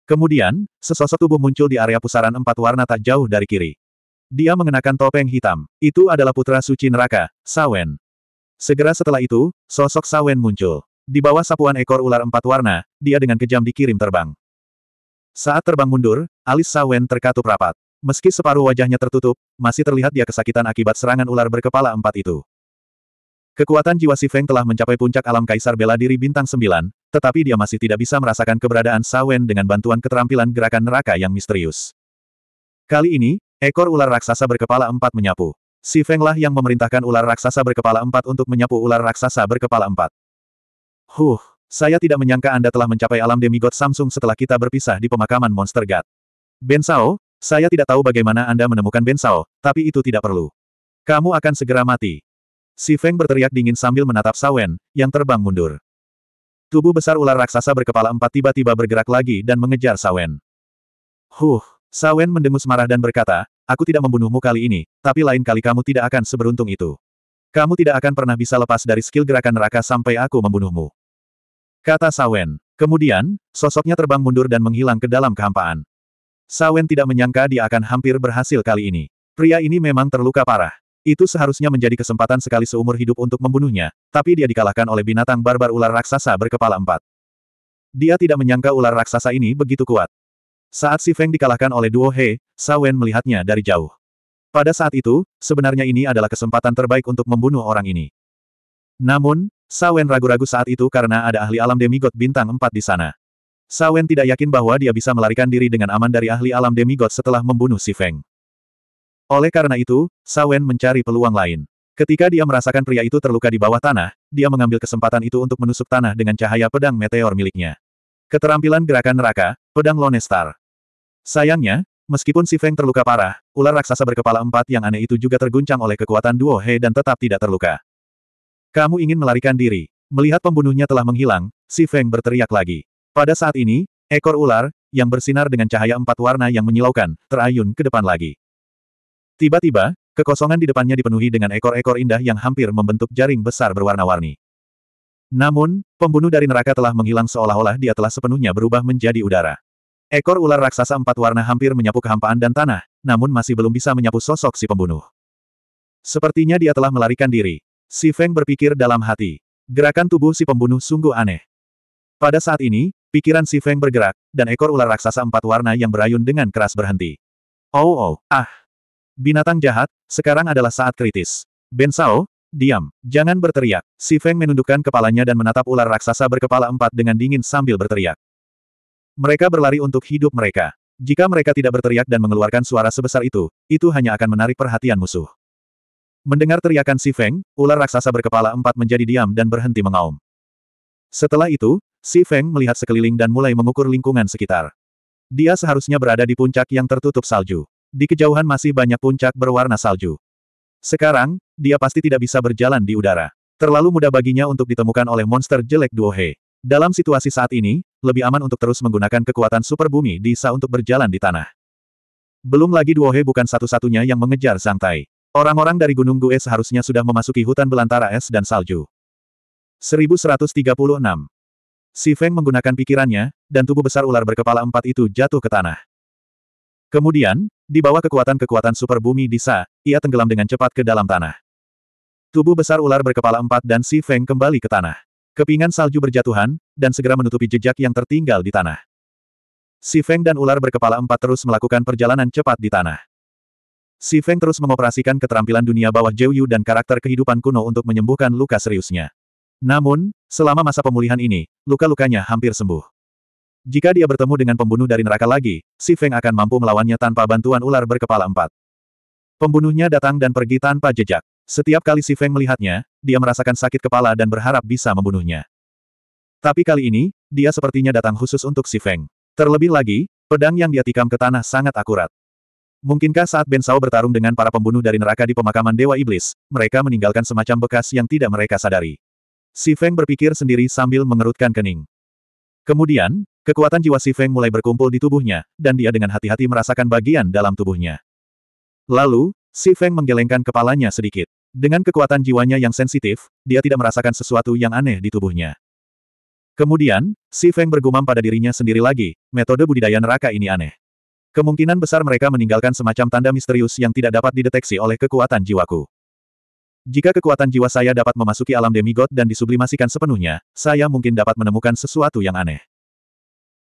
Kemudian, sesosok tubuh muncul di area pusaran empat warna tak jauh dari kiri. Dia mengenakan topeng hitam. Itu adalah putra suci neraka, Sawen. Segera setelah itu, sosok Sawen muncul. Di bawah sapuan ekor ular empat warna, dia dengan kejam dikirim terbang. Saat terbang mundur, alis Sawen terkatup rapat. Meski separuh wajahnya tertutup, masih terlihat dia kesakitan akibat serangan ular berkepala empat itu. Kekuatan jiwa Si Feng telah mencapai puncak alam Kaisar Bela Diri Bintang sembilan, tetapi dia masih tidak bisa merasakan keberadaan Sawen dengan bantuan keterampilan gerakan neraka yang misterius. Kali ini, ekor ular raksasa berkepala empat menyapu. Si Feng lah yang memerintahkan ular raksasa berkepala empat untuk menyapu ular raksasa berkepala empat. Huh, saya tidak menyangka Anda telah mencapai alam demigod Samsung setelah kita berpisah di pemakaman Monster God. Ben Sao, saya tidak tahu bagaimana Anda menemukan Ben Sao, tapi itu tidak perlu. Kamu akan segera mati. Si Feng berteriak dingin sambil menatap Sawen, yang terbang mundur. Tubuh besar ular raksasa berkepala empat tiba-tiba bergerak lagi dan mengejar Sawen. Huh, Sawen mendengus marah dan berkata, aku tidak membunuhmu kali ini, tapi lain kali kamu tidak akan seberuntung itu. Kamu tidak akan pernah bisa lepas dari skill gerakan neraka sampai aku membunuhmu. Kata Sawen. Kemudian, sosoknya terbang mundur dan menghilang ke dalam kehampaan. Sawen tidak menyangka dia akan hampir berhasil kali ini. Pria ini memang terluka parah. Itu seharusnya menjadi kesempatan sekali seumur hidup untuk membunuhnya, tapi dia dikalahkan oleh binatang barbar ular raksasa berkepala empat. Dia tidak menyangka ular raksasa ini begitu kuat. Saat Si Feng dikalahkan oleh duo He, Sawen melihatnya dari jauh. Pada saat itu, sebenarnya ini adalah kesempatan terbaik untuk membunuh orang ini. Namun, Sawen ragu-ragu saat itu karena ada ahli alam demigod bintang 4 di sana. Sawen tidak yakin bahwa dia bisa melarikan diri dengan aman dari ahli alam demigod setelah membunuh si Feng. Oleh karena itu, Sawen mencari peluang lain. Ketika dia merasakan pria itu terluka di bawah tanah, dia mengambil kesempatan itu untuk menusuk tanah dengan cahaya pedang meteor miliknya. Keterampilan gerakan neraka, pedang Lonestar. Sayangnya, meskipun si Feng terluka parah, ular raksasa berkepala empat yang aneh itu juga terguncang oleh kekuatan duo He dan tetap tidak terluka. Kamu ingin melarikan diri. Melihat pembunuhnya telah menghilang, si Feng berteriak lagi. Pada saat ini, ekor ular, yang bersinar dengan cahaya empat warna yang menyilaukan, terayun ke depan lagi. Tiba-tiba, kekosongan di depannya dipenuhi dengan ekor-ekor indah yang hampir membentuk jaring besar berwarna-warni. Namun, pembunuh dari neraka telah menghilang seolah-olah dia telah sepenuhnya berubah menjadi udara. Ekor ular raksasa empat warna hampir menyapu kehampaan dan tanah, namun masih belum bisa menyapu sosok si pembunuh. Sepertinya dia telah melarikan diri. Si Feng berpikir dalam hati. Gerakan tubuh si pembunuh sungguh aneh. Pada saat ini, pikiran si Feng bergerak, dan ekor ular raksasa empat warna yang berayun dengan keras berhenti. Oh oh, ah. Binatang jahat, sekarang adalah saat kritis. Ben Sao, diam, jangan berteriak. Si Feng menundukkan kepalanya dan menatap ular raksasa berkepala empat dengan dingin sambil berteriak. Mereka berlari untuk hidup mereka. Jika mereka tidak berteriak dan mengeluarkan suara sebesar itu, itu hanya akan menarik perhatian musuh. Mendengar teriakan Si Feng, ular raksasa berkepala empat menjadi diam dan berhenti mengaum. Setelah itu, Si Feng melihat sekeliling dan mulai mengukur lingkungan sekitar. Dia seharusnya berada di puncak yang tertutup salju. Di kejauhan masih banyak puncak berwarna salju. Sekarang, dia pasti tidak bisa berjalan di udara. Terlalu mudah baginya untuk ditemukan oleh monster jelek Duo He. Dalam situasi saat ini, lebih aman untuk terus menggunakan kekuatan super bumi di Sa untuk berjalan di tanah. Belum lagi Duohe bukan satu-satunya yang mengejar Zhang Tai. Orang-orang dari Gunung Gue seharusnya sudah memasuki hutan belantara es dan salju. 1136. Si Feng menggunakan pikirannya, dan tubuh besar ular berkepala empat itu jatuh ke tanah. Kemudian, di bawah kekuatan-kekuatan super bumi Disa, ia tenggelam dengan cepat ke dalam tanah. Tubuh besar ular berkepala empat dan Si Feng kembali ke tanah. Kepingan salju berjatuhan, dan segera menutupi jejak yang tertinggal di tanah. Si Feng dan ular berkepala empat terus melakukan perjalanan cepat di tanah. Si Feng terus mengoperasikan keterampilan dunia bawah Jiu Yu dan karakter kehidupan kuno untuk menyembuhkan luka seriusnya. Namun, selama masa pemulihan ini, luka-lukanya hampir sembuh. Jika dia bertemu dengan pembunuh dari neraka lagi, Si Feng akan mampu melawannya tanpa bantuan ular berkepala empat. Pembunuhnya datang dan pergi tanpa jejak. Setiap kali Si Feng melihatnya, dia merasakan sakit kepala dan berharap bisa membunuhnya. Tapi kali ini, dia sepertinya datang khusus untuk Si Feng. Terlebih lagi, pedang yang dia tikam ke tanah sangat akurat. Mungkinkah saat Ben Sao bertarung dengan para pembunuh dari neraka di pemakaman Dewa Iblis, mereka meninggalkan semacam bekas yang tidak mereka sadari? Si Feng berpikir sendiri sambil mengerutkan kening. Kemudian, kekuatan jiwa Si Feng mulai berkumpul di tubuhnya, dan dia dengan hati-hati merasakan bagian dalam tubuhnya. Lalu, Si Feng menggelengkan kepalanya sedikit. Dengan kekuatan jiwanya yang sensitif, dia tidak merasakan sesuatu yang aneh di tubuhnya. Kemudian, Si Feng bergumam pada dirinya sendiri lagi, metode budidaya neraka ini aneh. Kemungkinan besar mereka meninggalkan semacam tanda misterius yang tidak dapat dideteksi oleh kekuatan jiwaku. Jika kekuatan jiwa saya dapat memasuki alam demigod dan disublimasikan sepenuhnya, saya mungkin dapat menemukan sesuatu yang aneh.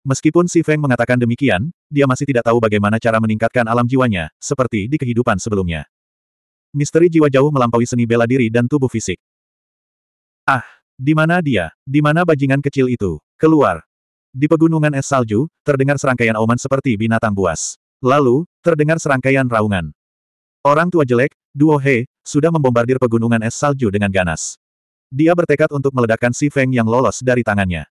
Meskipun Si Feng mengatakan demikian, dia masih tidak tahu bagaimana cara meningkatkan alam jiwanya, seperti di kehidupan sebelumnya. Misteri jiwa jauh melampaui seni bela diri dan tubuh fisik. Ah, di mana dia? Di mana bajingan kecil itu? Keluar! Di pegunungan es salju, terdengar serangkaian auman seperti binatang buas. Lalu, terdengar serangkaian raungan. Orang tua jelek, Duo He, sudah membombardir pegunungan es salju dengan ganas. Dia bertekad untuk meledakkan si Feng yang lolos dari tangannya.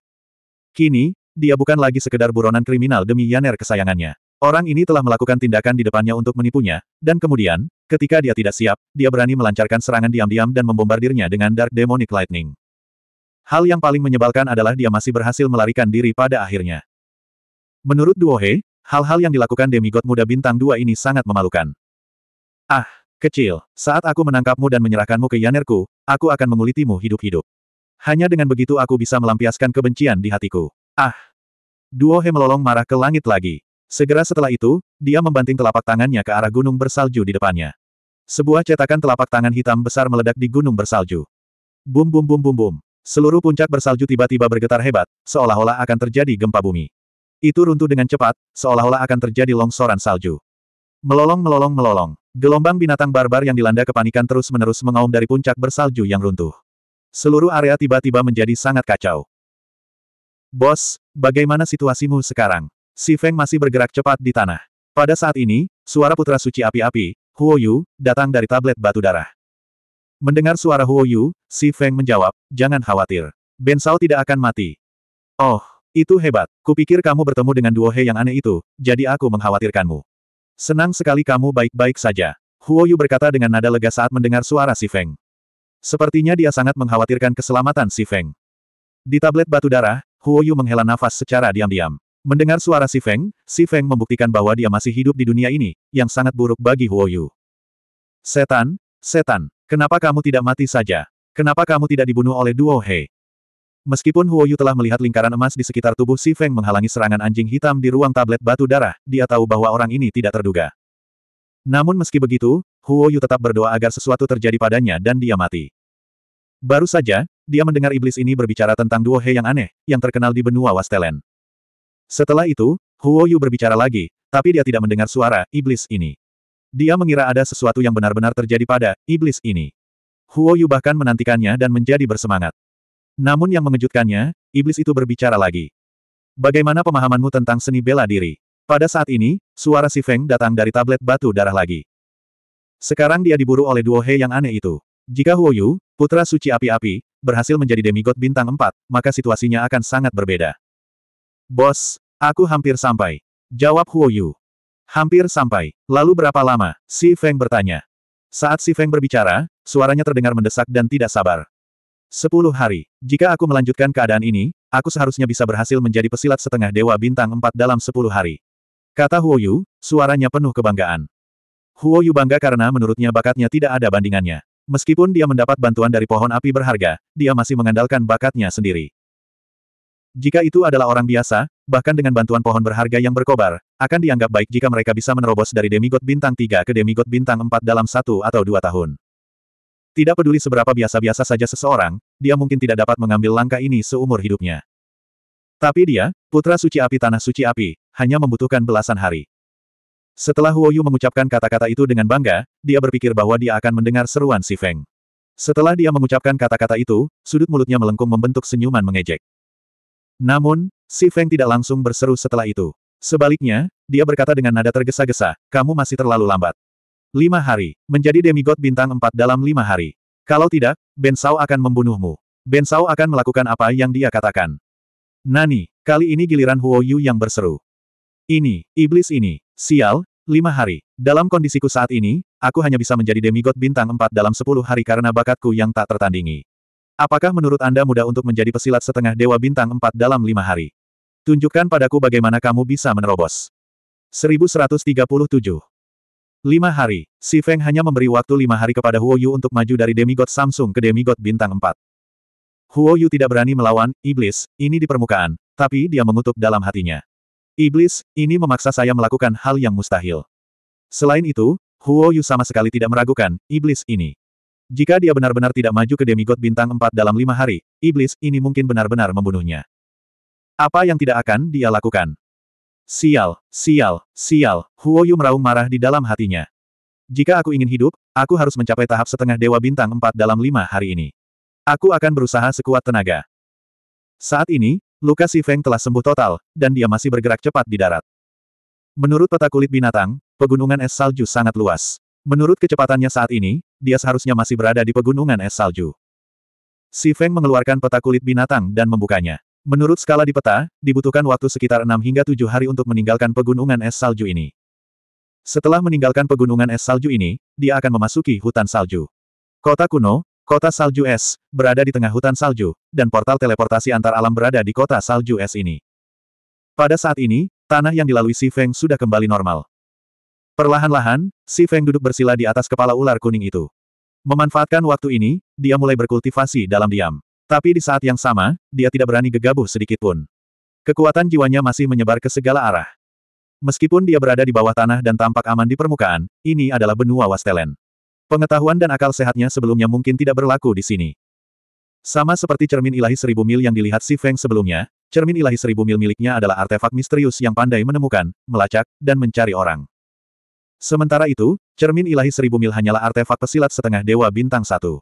Kini, dia bukan lagi sekedar buronan kriminal demi Yaner kesayangannya. Orang ini telah melakukan tindakan di depannya untuk menipunya, dan kemudian, ketika dia tidak siap, dia berani melancarkan serangan diam-diam dan membombardirnya dengan Dark Demonic Lightning. Hal yang paling menyebalkan adalah dia masih berhasil melarikan diri pada akhirnya. Menurut Duohe, hal-hal yang dilakukan demigod muda bintang dua ini sangat memalukan. Ah, kecil, saat aku menangkapmu dan menyerahkanmu ke Yanerku, aku akan mengulitimu hidup-hidup. Hanya dengan begitu aku bisa melampiaskan kebencian di hatiku. Ah! Duohe melolong marah ke langit lagi. Segera setelah itu, dia membanting telapak tangannya ke arah gunung bersalju di depannya. Sebuah cetakan telapak tangan hitam besar meledak di gunung bersalju. Bum bum bum bum bum. Seluruh puncak bersalju tiba-tiba bergetar hebat, seolah-olah akan terjadi gempa bumi. Itu runtuh dengan cepat, seolah-olah akan terjadi longsoran salju. Melolong melolong melolong. Gelombang binatang barbar yang dilanda kepanikan terus-menerus mengaum dari puncak bersalju yang runtuh. Seluruh area tiba-tiba menjadi sangat kacau. Bos, bagaimana situasimu sekarang? Si Feng masih bergerak cepat di tanah. Pada saat ini, suara putra suci api-api, Huo Yu, datang dari tablet batu darah. Mendengar suara Huo Yu, Si Feng menjawab, jangan khawatir. Ben Sao tidak akan mati. Oh, itu hebat. Kupikir kamu bertemu dengan duo He yang aneh itu, jadi aku mengkhawatirkanmu. Senang sekali kamu baik-baik saja. Huo Yu berkata dengan nada lega saat mendengar suara Si Feng. Sepertinya dia sangat mengkhawatirkan keselamatan Si Feng. Di tablet batu darah, Huo Yu menghela nafas secara diam-diam. Mendengar suara Si Feng, Si Feng membuktikan bahwa dia masih hidup di dunia ini, yang sangat buruk bagi Huo Yu. Setan, setan, Kenapa kamu tidak mati saja? Kenapa kamu tidak dibunuh oleh Duo He? Meskipun Huo Yu telah melihat lingkaran emas di sekitar tubuh Si Feng menghalangi serangan anjing hitam di ruang tablet batu darah, dia tahu bahwa orang ini tidak terduga. Namun meski begitu, Huo Yu tetap berdoa agar sesuatu terjadi padanya dan dia mati. Baru saja, dia mendengar iblis ini berbicara tentang Duo He yang aneh, yang terkenal di benua Wastelen. Setelah itu, Huo Yu berbicara lagi, tapi dia tidak mendengar suara iblis ini. Dia mengira ada sesuatu yang benar-benar terjadi pada iblis ini. Huo Yu bahkan menantikannya dan menjadi bersemangat. Namun yang mengejutkannya, iblis itu berbicara lagi. Bagaimana pemahamanmu tentang seni bela diri? Pada saat ini, suara si Feng datang dari tablet batu darah lagi. Sekarang dia diburu oleh duo He yang aneh itu. Jika Huo Yu, putra suci api-api, berhasil menjadi demigod bintang 4, maka situasinya akan sangat berbeda. Bos, aku hampir sampai. Jawab Huo Yu. Hampir sampai. Lalu berapa lama? Si Feng bertanya. Saat Si Feng berbicara, suaranya terdengar mendesak dan tidak sabar. Sepuluh hari. Jika aku melanjutkan keadaan ini, aku seharusnya bisa berhasil menjadi pesilat setengah dewa bintang empat dalam sepuluh hari. Kata Huoyu, suaranya penuh kebanggaan. Huoyu bangga karena menurutnya bakatnya tidak ada bandingannya. Meskipun dia mendapat bantuan dari pohon api berharga, dia masih mengandalkan bakatnya sendiri. Jika itu adalah orang biasa, bahkan dengan bantuan pohon berharga yang berkobar, akan dianggap baik jika mereka bisa menerobos dari demigod bintang 3 ke demigod bintang 4 dalam satu atau dua tahun. Tidak peduli seberapa biasa-biasa saja seseorang, dia mungkin tidak dapat mengambil langkah ini seumur hidupnya. Tapi dia, putra suci api tanah suci api, hanya membutuhkan belasan hari. Setelah Huoyu mengucapkan kata-kata itu dengan bangga, dia berpikir bahwa dia akan mendengar seruan si Feng. Setelah dia mengucapkan kata-kata itu, sudut mulutnya melengkung membentuk senyuman mengejek. Namun, Si Feng tidak langsung berseru setelah itu. Sebaliknya, dia berkata dengan nada tergesa-gesa, kamu masih terlalu lambat. Lima hari, menjadi demigod bintang empat dalam lima hari. Kalau tidak, Ben Sao akan membunuhmu. Ben Sao akan melakukan apa yang dia katakan. Nani, kali ini giliran Huo Yu yang berseru. Ini, iblis ini, sial, lima hari. Dalam kondisiku saat ini, aku hanya bisa menjadi demigod bintang empat dalam sepuluh hari karena bakatku yang tak tertandingi. Apakah menurut Anda mudah untuk menjadi pesilat setengah dewa bintang 4 dalam lima hari? Tunjukkan padaku bagaimana kamu bisa menerobos. 1137. Lima hari, Si Feng hanya memberi waktu lima hari kepada Huo Yu untuk maju dari demigod Samsung ke demigod bintang 4. Huo Yu tidak berani melawan, iblis, ini di permukaan, tapi dia mengutuk dalam hatinya. Iblis, ini memaksa saya melakukan hal yang mustahil. Selain itu, Huo Yu sama sekali tidak meragukan, iblis ini. Jika dia benar-benar tidak maju ke demigod bintang 4 dalam lima hari, iblis ini mungkin benar-benar membunuhnya. Apa yang tidak akan dia lakukan? Sial, sial, sial, Huoyu meraung marah di dalam hatinya. Jika aku ingin hidup, aku harus mencapai tahap setengah dewa bintang 4 dalam lima hari ini. Aku akan berusaha sekuat tenaga. Saat ini, luka si Feng telah sembuh total, dan dia masih bergerak cepat di darat. Menurut peta kulit binatang, pegunungan es salju sangat luas. Menurut kecepatannya saat ini, dia seharusnya masih berada di pegunungan es salju. Si Feng mengeluarkan peta kulit binatang dan membukanya. Menurut skala di peta, dibutuhkan waktu sekitar 6 hingga 7 hari untuk meninggalkan pegunungan es salju ini. Setelah meninggalkan pegunungan es salju ini, dia akan memasuki hutan salju. Kota kuno, kota salju es, berada di tengah hutan salju, dan portal teleportasi antar alam berada di kota salju es ini. Pada saat ini, tanah yang dilalui Si Feng sudah kembali normal. Perlahan-lahan, si Feng duduk bersila di atas kepala ular kuning itu. Memanfaatkan waktu ini, dia mulai berkultivasi dalam diam. Tapi di saat yang sama, dia tidak berani gegabah sedikit pun. Kekuatan jiwanya masih menyebar ke segala arah. Meskipun dia berada di bawah tanah dan tampak aman di permukaan, ini adalah benua Wastelen. Pengetahuan dan akal sehatnya sebelumnya mungkin tidak berlaku di sini. Sama seperti cermin ilahi seribu mil yang dilihat si Feng sebelumnya, cermin ilahi seribu mil miliknya adalah artefak misterius yang pandai menemukan, melacak, dan mencari orang. Sementara itu, cermin ilahi seribu mil hanyalah artefak pesilat setengah dewa bintang satu.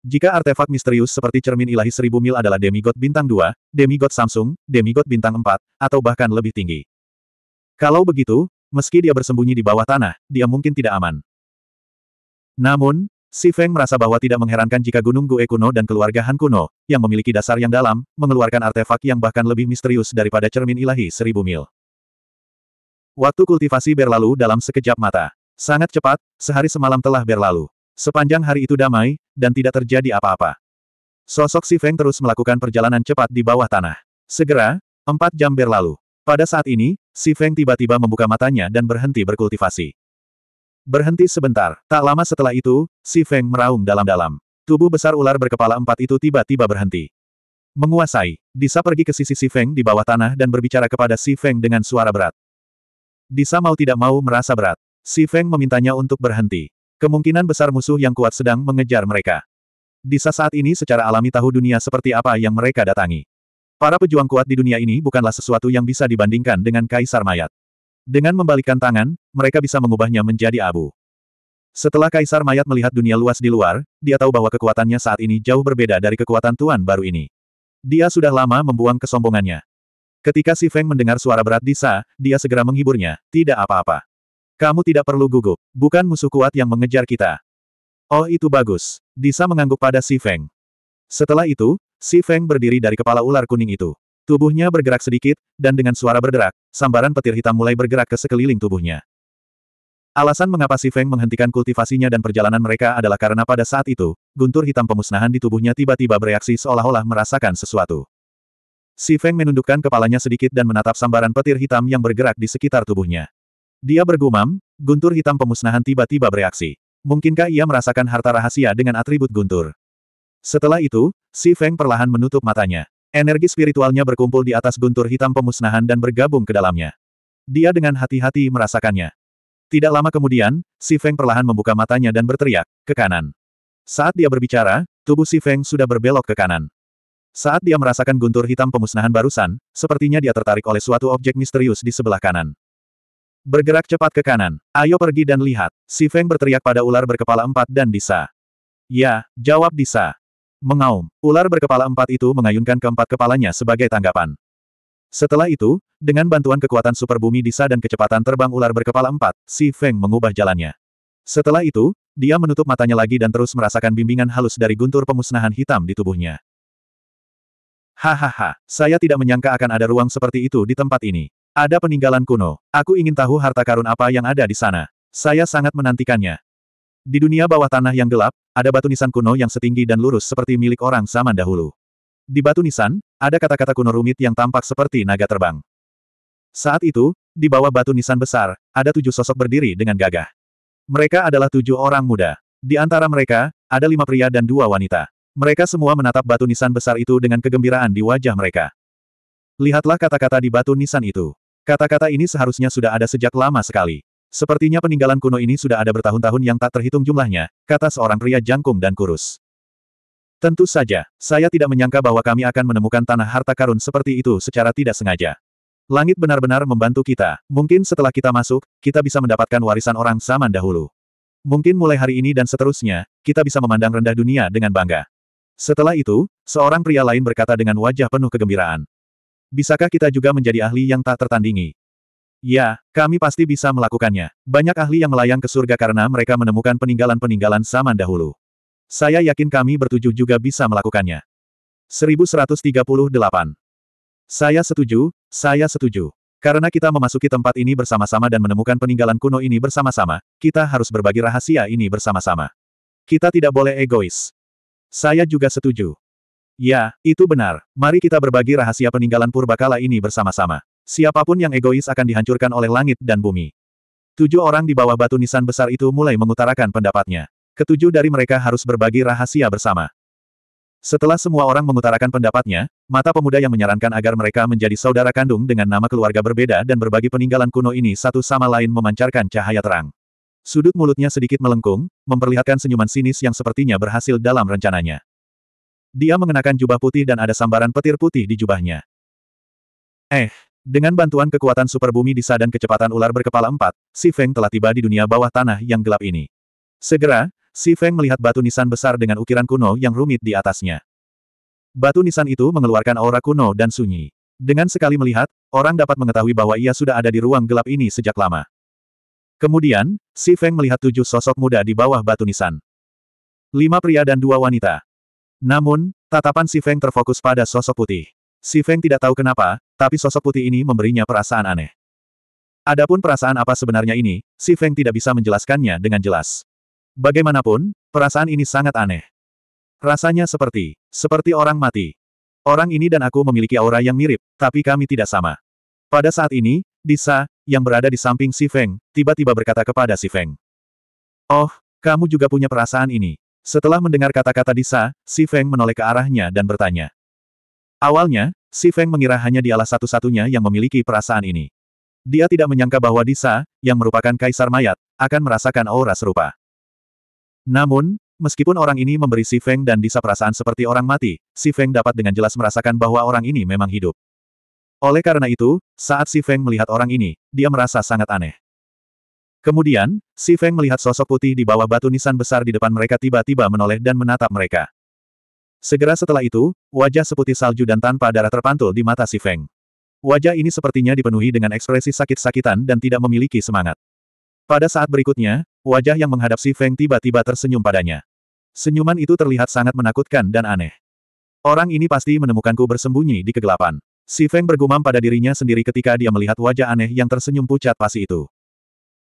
Jika artefak misterius seperti cermin ilahi seribu mil adalah demigod bintang dua, demigod Samsung, demigod bintang empat, atau bahkan lebih tinggi. Kalau begitu, meski dia bersembunyi di bawah tanah, dia mungkin tidak aman. Namun, Si Feng merasa bahwa tidak mengherankan jika Gunung Gue kuno dan keluarga Han kuno, yang memiliki dasar yang dalam, mengeluarkan artefak yang bahkan lebih misterius daripada cermin ilahi seribu mil. Waktu kultivasi berlalu dalam sekejap mata. Sangat cepat, sehari semalam telah berlalu. Sepanjang hari itu damai, dan tidak terjadi apa-apa. Sosok si Feng terus melakukan perjalanan cepat di bawah tanah. Segera, empat jam berlalu. Pada saat ini, si Feng tiba-tiba membuka matanya dan berhenti berkultivasi. Berhenti sebentar, tak lama setelah itu, si Feng meraung dalam-dalam. Tubuh besar ular berkepala empat itu tiba-tiba berhenti. Menguasai, Disa pergi ke sisi Si Feng di bawah tanah dan berbicara kepada Si Feng dengan suara berat. Disa mau tidak mau merasa berat. Si Feng memintanya untuk berhenti. Kemungkinan besar musuh yang kuat sedang mengejar mereka. Disa saat ini secara alami tahu dunia seperti apa yang mereka datangi. Para pejuang kuat di dunia ini bukanlah sesuatu yang bisa dibandingkan dengan Kaisar Mayat. Dengan membalikkan tangan, mereka bisa mengubahnya menjadi abu. Setelah Kaisar Mayat melihat dunia luas di luar, dia tahu bahwa kekuatannya saat ini jauh berbeda dari kekuatan Tuan baru ini. Dia sudah lama membuang kesombongannya. Ketika Si Feng mendengar suara berat Disa, dia segera menghiburnya, tidak apa-apa. Kamu tidak perlu gugup, bukan musuh kuat yang mengejar kita. Oh itu bagus. Disa mengangguk pada Si Feng. Setelah itu, Si Feng berdiri dari kepala ular kuning itu. Tubuhnya bergerak sedikit, dan dengan suara berderak, sambaran petir hitam mulai bergerak ke sekeliling tubuhnya. Alasan mengapa Si Feng menghentikan kultivasinya dan perjalanan mereka adalah karena pada saat itu, guntur hitam pemusnahan di tubuhnya tiba-tiba bereaksi seolah-olah merasakan sesuatu. Si Feng menundukkan kepalanya sedikit dan menatap sambaran petir hitam yang bergerak di sekitar tubuhnya. Dia bergumam, guntur hitam pemusnahan tiba-tiba bereaksi. Mungkinkah ia merasakan harta rahasia dengan atribut guntur? Setelah itu, Si Feng perlahan menutup matanya. Energi spiritualnya berkumpul di atas guntur hitam pemusnahan dan bergabung ke dalamnya. Dia dengan hati-hati merasakannya. Tidak lama kemudian, Si Feng perlahan membuka matanya dan berteriak, ke kanan. Saat dia berbicara, tubuh Si Feng sudah berbelok ke kanan. Saat dia merasakan guntur hitam pemusnahan barusan, sepertinya dia tertarik oleh suatu objek misterius di sebelah kanan. Bergerak cepat ke kanan. Ayo pergi dan lihat. Si Feng berteriak pada ular berkepala empat dan Disa. Ya, jawab Disa. Mengaum. Ular berkepala empat itu mengayunkan keempat kepalanya sebagai tanggapan. Setelah itu, dengan bantuan kekuatan super bumi Disa dan kecepatan terbang ular berkepala empat, si Feng mengubah jalannya. Setelah itu, dia menutup matanya lagi dan terus merasakan bimbingan halus dari guntur pemusnahan hitam di tubuhnya. Hahaha, saya tidak menyangka akan ada ruang seperti itu di tempat ini. Ada peninggalan kuno. Aku ingin tahu harta karun apa yang ada di sana. Saya sangat menantikannya. Di dunia bawah tanah yang gelap, ada batu nisan kuno yang setinggi dan lurus seperti milik orang zaman dahulu. Di batu nisan, ada kata-kata kuno rumit yang tampak seperti naga terbang. Saat itu, di bawah batu nisan besar, ada tujuh sosok berdiri dengan gagah. Mereka adalah tujuh orang muda. Di antara mereka, ada lima pria dan dua wanita. Mereka semua menatap batu nisan besar itu dengan kegembiraan di wajah mereka. Lihatlah kata-kata di batu nisan itu. Kata-kata ini seharusnya sudah ada sejak lama sekali. Sepertinya peninggalan kuno ini sudah ada bertahun-tahun yang tak terhitung jumlahnya, kata seorang pria jangkung dan kurus. Tentu saja, saya tidak menyangka bahwa kami akan menemukan tanah harta karun seperti itu secara tidak sengaja. Langit benar-benar membantu kita. Mungkin setelah kita masuk, kita bisa mendapatkan warisan orang zaman dahulu. Mungkin mulai hari ini dan seterusnya, kita bisa memandang rendah dunia dengan bangga. Setelah itu, seorang pria lain berkata dengan wajah penuh kegembiraan. Bisakah kita juga menjadi ahli yang tak tertandingi? Ya, kami pasti bisa melakukannya. Banyak ahli yang melayang ke surga karena mereka menemukan peninggalan-peninggalan zaman dahulu. Saya yakin kami bertujuh juga bisa melakukannya. 1138. Saya setuju, saya setuju. Karena kita memasuki tempat ini bersama-sama dan menemukan peninggalan kuno ini bersama-sama, kita harus berbagi rahasia ini bersama-sama. Kita tidak boleh egois. Saya juga setuju. Ya, itu benar. Mari kita berbagi rahasia peninggalan purbakala ini bersama-sama. Siapapun yang egois akan dihancurkan oleh langit dan bumi. Tujuh orang di bawah batu nisan besar itu mulai mengutarakan pendapatnya. Ketujuh dari mereka harus berbagi rahasia bersama. Setelah semua orang mengutarakan pendapatnya, mata pemuda yang menyarankan agar mereka menjadi saudara kandung dengan nama keluarga berbeda dan berbagi peninggalan kuno ini satu sama lain memancarkan cahaya terang. Sudut mulutnya sedikit melengkung, memperlihatkan senyuman sinis yang sepertinya berhasil dalam rencananya. Dia mengenakan jubah putih dan ada sambaran petir putih di jubahnya. Eh, dengan bantuan kekuatan super bumi disa dan kecepatan ular berkepala empat, Si Feng telah tiba di dunia bawah tanah yang gelap ini. Segera, Si Feng melihat batu nisan besar dengan ukiran kuno yang rumit di atasnya. Batu nisan itu mengeluarkan aura kuno dan sunyi. Dengan sekali melihat, orang dapat mengetahui bahwa ia sudah ada di ruang gelap ini sejak lama. Kemudian, Si Feng melihat tujuh sosok muda di bawah batu nisan. Lima pria dan dua wanita. Namun, tatapan Si Feng terfokus pada sosok putih. Si Feng tidak tahu kenapa, tapi sosok putih ini memberinya perasaan aneh. Adapun perasaan apa sebenarnya ini, Si Feng tidak bisa menjelaskannya dengan jelas. Bagaimanapun, perasaan ini sangat aneh. Rasanya seperti, seperti orang mati. Orang ini dan aku memiliki aura yang mirip, tapi kami tidak sama. Pada saat ini, Disa, yang berada di samping Si Feng, tiba-tiba berkata kepada Si Feng. Oh, kamu juga punya perasaan ini. Setelah mendengar kata-kata Disa, Si Feng menoleh ke arahnya dan bertanya. Awalnya, Si Feng mengira hanya dialah satu-satunya yang memiliki perasaan ini. Dia tidak menyangka bahwa Disa, yang merupakan kaisar mayat, akan merasakan aura serupa. Namun, meskipun orang ini memberi Si Feng dan Disa perasaan seperti orang mati, Si Feng dapat dengan jelas merasakan bahwa orang ini memang hidup. Oleh karena itu, saat Si Feng melihat orang ini, dia merasa sangat aneh. Kemudian, Si Feng melihat sosok putih di bawah batu nisan besar di depan mereka tiba-tiba menoleh dan menatap mereka. Segera setelah itu, wajah seputih salju dan tanpa darah terpantul di mata Si Feng. Wajah ini sepertinya dipenuhi dengan ekspresi sakit-sakitan dan tidak memiliki semangat. Pada saat berikutnya, wajah yang menghadap Si Feng tiba-tiba tersenyum padanya. Senyuman itu terlihat sangat menakutkan dan aneh. Orang ini pasti menemukanku bersembunyi di kegelapan. Si Feng bergumam pada dirinya sendiri ketika dia melihat wajah aneh yang tersenyum pucat pasi itu.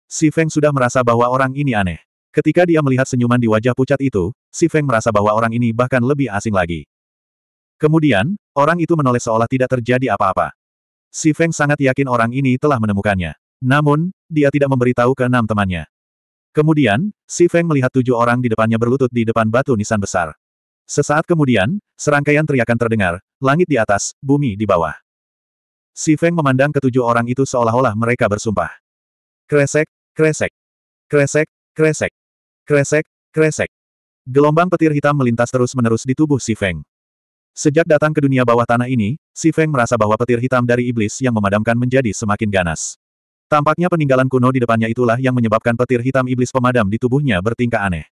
Si Feng sudah merasa bahwa orang ini aneh. Ketika dia melihat senyuman di wajah pucat itu, Si Feng merasa bahwa orang ini bahkan lebih asing lagi. Kemudian, orang itu menoleh seolah tidak terjadi apa-apa. Si Feng sangat yakin orang ini telah menemukannya. Namun, dia tidak memberitahu ke enam temannya. Kemudian, Si Feng melihat tujuh orang di depannya berlutut di depan batu nisan besar. Sesaat kemudian, serangkaian teriakan terdengar, langit di atas, bumi di bawah. Si Feng memandang ketujuh orang itu seolah-olah mereka bersumpah. Kresek, kresek, kresek, kresek, kresek, kresek. Gelombang petir hitam melintas terus-menerus di tubuh Si Feng. Sejak datang ke dunia bawah tanah ini, Si Feng merasa bahwa petir hitam dari iblis yang memadamkan menjadi semakin ganas. Tampaknya peninggalan kuno di depannya itulah yang menyebabkan petir hitam iblis pemadam di tubuhnya bertingkah aneh.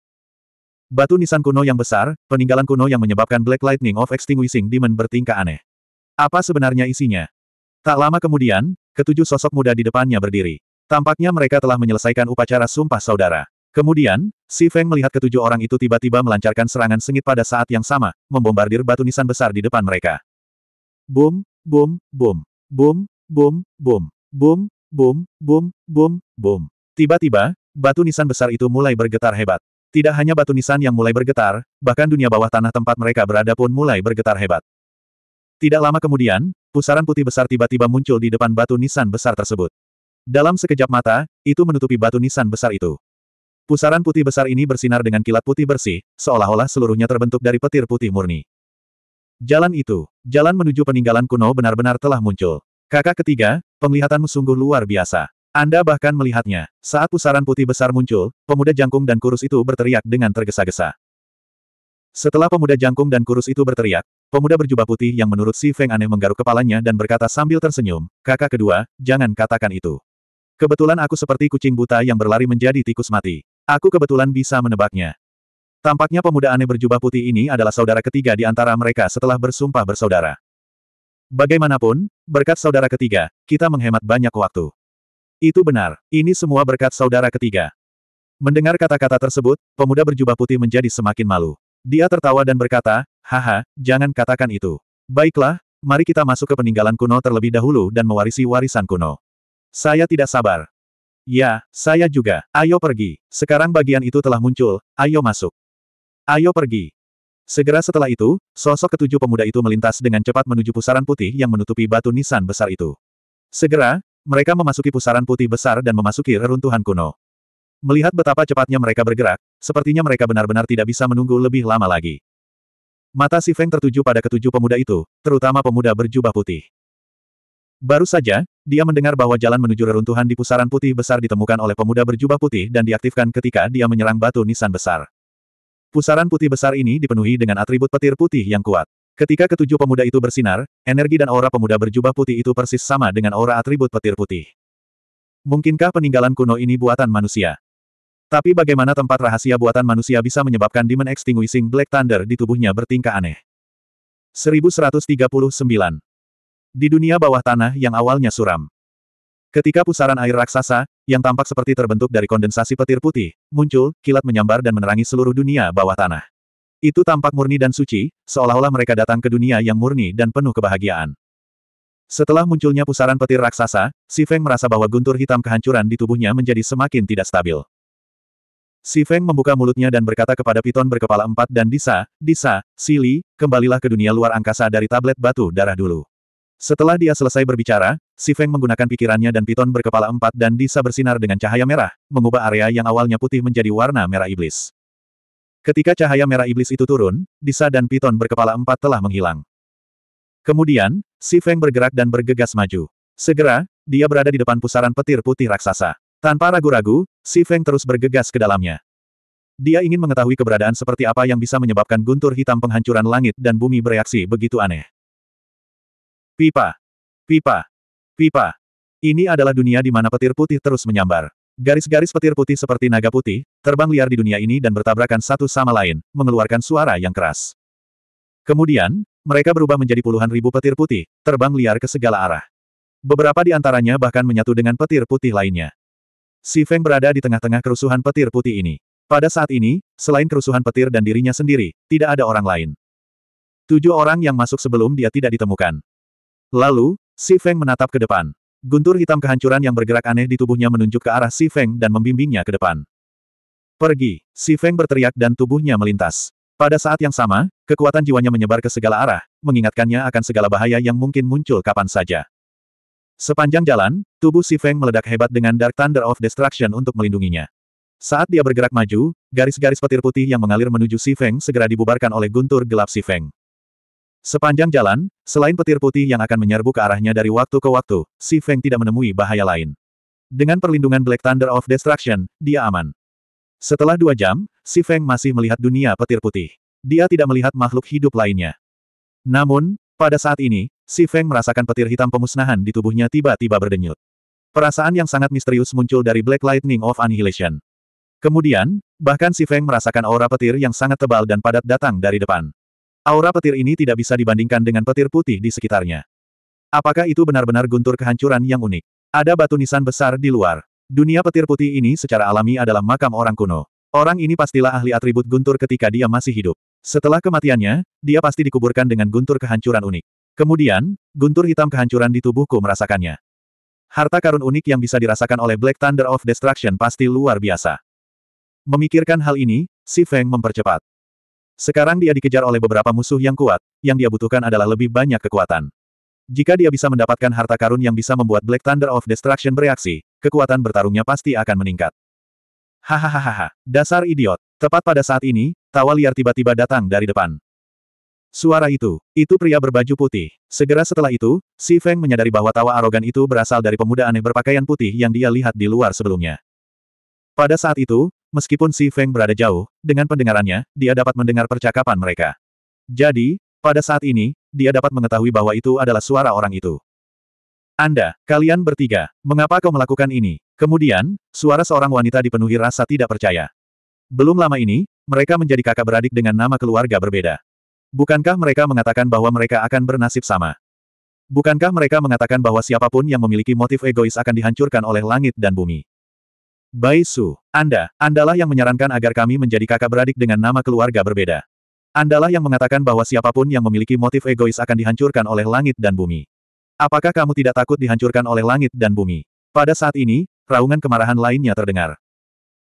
Batu nisan kuno yang besar, peninggalan kuno yang menyebabkan Black Lightning of Extinguishing Demon bertingkah aneh. Apa sebenarnya isinya? Tak lama kemudian, ketujuh sosok muda di depannya berdiri. Tampaknya mereka telah menyelesaikan upacara sumpah saudara. Kemudian, Si Feng melihat ketujuh orang itu tiba-tiba melancarkan serangan sengit pada saat yang sama, membombardir batu nisan besar di depan mereka. Boom, boom, boom, boom, boom, boom, boom, boom, boom, boom, boom. Tiba-tiba, batu nisan besar itu mulai bergetar hebat. Tidak hanya batu nisan yang mulai bergetar, bahkan dunia bawah tanah tempat mereka berada pun mulai bergetar hebat. Tidak lama kemudian, pusaran putih besar tiba-tiba muncul di depan batu nisan besar tersebut. Dalam sekejap mata, itu menutupi batu nisan besar itu. Pusaran putih besar ini bersinar dengan kilat putih bersih, seolah-olah seluruhnya terbentuk dari petir putih murni. Jalan itu, jalan menuju peninggalan kuno benar-benar telah muncul. Kakak ketiga, penglihatanmu sungguh luar biasa. Anda bahkan melihatnya. Saat pusaran putih besar muncul, pemuda jangkung dan kurus itu berteriak dengan tergesa-gesa. Setelah pemuda jangkung dan kurus itu berteriak, pemuda berjubah putih yang menurut Si Feng aneh menggaruk kepalanya dan berkata sambil tersenyum, kakak kedua, jangan katakan itu. Kebetulan aku seperti kucing buta yang berlari menjadi tikus mati. Aku kebetulan bisa menebaknya. Tampaknya pemuda aneh berjubah putih ini adalah saudara ketiga di antara mereka setelah bersumpah bersaudara. Bagaimanapun, berkat saudara ketiga, kita menghemat banyak waktu. Itu benar, ini semua berkat saudara ketiga. Mendengar kata-kata tersebut, pemuda berjubah putih menjadi semakin malu. Dia tertawa dan berkata, haha, jangan katakan itu. Baiklah, mari kita masuk ke peninggalan kuno terlebih dahulu dan mewarisi warisan kuno. Saya tidak sabar. Ya, saya juga. Ayo pergi. Sekarang bagian itu telah muncul, ayo masuk. Ayo pergi. Segera setelah itu, sosok ketujuh pemuda itu melintas dengan cepat menuju pusaran putih yang menutupi batu nisan besar itu. Segera, mereka memasuki pusaran putih besar dan memasuki reruntuhan kuno. Melihat betapa cepatnya mereka bergerak, sepertinya mereka benar-benar tidak bisa menunggu lebih lama lagi. Mata Si Feng tertuju pada ketujuh pemuda itu, terutama pemuda berjubah putih. Baru saja, dia mendengar bahwa jalan menuju reruntuhan di pusaran putih besar ditemukan oleh pemuda berjubah putih dan diaktifkan ketika dia menyerang batu nisan besar. Pusaran putih besar ini dipenuhi dengan atribut petir putih yang kuat. Ketika ketujuh pemuda itu bersinar, energi dan aura pemuda berjubah putih itu persis sama dengan aura atribut petir putih. Mungkinkah peninggalan kuno ini buatan manusia? Tapi bagaimana tempat rahasia buatan manusia bisa menyebabkan Demon Extinguishing Black Thunder di tubuhnya bertingkah aneh? 1139 Di dunia bawah tanah yang awalnya suram. Ketika pusaran air raksasa, yang tampak seperti terbentuk dari kondensasi petir putih, muncul, kilat menyambar dan menerangi seluruh dunia bawah tanah. Itu tampak murni dan suci, seolah-olah mereka datang ke dunia yang murni dan penuh kebahagiaan. Setelah munculnya pusaran petir raksasa, Si Feng merasa bahwa guntur hitam kehancuran di tubuhnya menjadi semakin tidak stabil. Si Feng membuka mulutnya dan berkata kepada piton berkepala empat dan Disa, Disa, Sili, kembalilah ke dunia luar angkasa dari tablet batu darah dulu. Setelah dia selesai berbicara, Si Feng menggunakan pikirannya dan piton berkepala empat dan Disa bersinar dengan cahaya merah, mengubah area yang awalnya putih menjadi warna merah iblis. Ketika cahaya merah iblis itu turun, Disa dan Piton berkepala empat telah menghilang. Kemudian, Si Feng bergerak dan bergegas maju. Segera, dia berada di depan pusaran petir putih raksasa. Tanpa ragu-ragu, Si Feng terus bergegas ke dalamnya. Dia ingin mengetahui keberadaan seperti apa yang bisa menyebabkan guntur hitam penghancuran langit dan bumi bereaksi begitu aneh. Pipa. Pipa. Pipa. Ini adalah dunia di mana petir putih terus menyambar. Garis-garis petir putih seperti naga putih, terbang liar di dunia ini dan bertabrakan satu sama lain, mengeluarkan suara yang keras. Kemudian, mereka berubah menjadi puluhan ribu petir putih, terbang liar ke segala arah. Beberapa di antaranya bahkan menyatu dengan petir putih lainnya. Si Feng berada di tengah-tengah kerusuhan petir putih ini. Pada saat ini, selain kerusuhan petir dan dirinya sendiri, tidak ada orang lain. Tujuh orang yang masuk sebelum dia tidak ditemukan. Lalu, Si Feng menatap ke depan. Guntur hitam kehancuran yang bergerak aneh di tubuhnya menunjuk ke arah Si Feng dan membimbingnya ke depan. Pergi! Si Feng berteriak dan tubuhnya melintas. Pada saat yang sama, kekuatan jiwanya menyebar ke segala arah, mengingatkannya akan segala bahaya yang mungkin muncul kapan saja. Sepanjang jalan, tubuh Si Feng meledak hebat dengan Dark Thunder of Destruction untuk melindunginya. Saat dia bergerak maju, garis-garis petir putih yang mengalir menuju Si Feng segera dibubarkan oleh guntur gelap Si Feng. Sepanjang jalan, selain petir putih yang akan menyerbu ke arahnya dari waktu ke waktu, Si Feng tidak menemui bahaya lain. Dengan perlindungan Black Thunder of Destruction, dia aman. Setelah dua jam, Si Feng masih melihat dunia petir putih. Dia tidak melihat makhluk hidup lainnya. Namun, pada saat ini, Si Feng merasakan petir hitam pemusnahan di tubuhnya tiba-tiba berdenyut. Perasaan yang sangat misterius muncul dari Black Lightning of Annihilation. Kemudian, bahkan Si Feng merasakan aura petir yang sangat tebal dan padat datang dari depan. Aura petir ini tidak bisa dibandingkan dengan petir putih di sekitarnya. Apakah itu benar-benar guntur kehancuran yang unik? Ada batu nisan besar di luar. Dunia petir putih ini secara alami adalah makam orang kuno. Orang ini pastilah ahli atribut guntur ketika dia masih hidup. Setelah kematiannya, dia pasti dikuburkan dengan guntur kehancuran unik. Kemudian, guntur hitam kehancuran di tubuhku merasakannya. Harta karun unik yang bisa dirasakan oleh Black Thunder of Destruction pasti luar biasa. Memikirkan hal ini, Si Feng mempercepat. Sekarang dia dikejar oleh beberapa musuh yang kuat, yang dia butuhkan adalah lebih banyak kekuatan. Jika dia bisa mendapatkan harta karun yang bisa membuat Black Thunder of Destruction bereaksi, kekuatan bertarungnya pasti akan meningkat. Hahaha, dasar idiot. Tepat pada saat ini, tawa liar tiba-tiba datang dari depan. Suara itu, itu pria berbaju putih. Segera setelah itu, Si Feng menyadari bahwa tawa arogan itu berasal dari pemuda aneh berpakaian putih yang dia lihat di luar sebelumnya. Pada saat itu, meskipun Si Feng berada jauh, dengan pendengarannya, dia dapat mendengar percakapan mereka. Jadi, pada saat ini, dia dapat mengetahui bahwa itu adalah suara orang itu. Anda, kalian bertiga, mengapa kau melakukan ini? Kemudian, suara seorang wanita dipenuhi rasa tidak percaya. Belum lama ini, mereka menjadi kakak beradik dengan nama keluarga berbeda. Bukankah mereka mengatakan bahwa mereka akan bernasib sama? Bukankah mereka mengatakan bahwa siapapun yang memiliki motif egois akan dihancurkan oleh langit dan bumi? Bai Su, Anda, Andalah yang menyarankan agar kami menjadi kakak beradik dengan nama keluarga berbeda. Andalah yang mengatakan bahwa siapapun yang memiliki motif egois akan dihancurkan oleh langit dan bumi. Apakah kamu tidak takut dihancurkan oleh langit dan bumi? Pada saat ini, raungan kemarahan lainnya terdengar.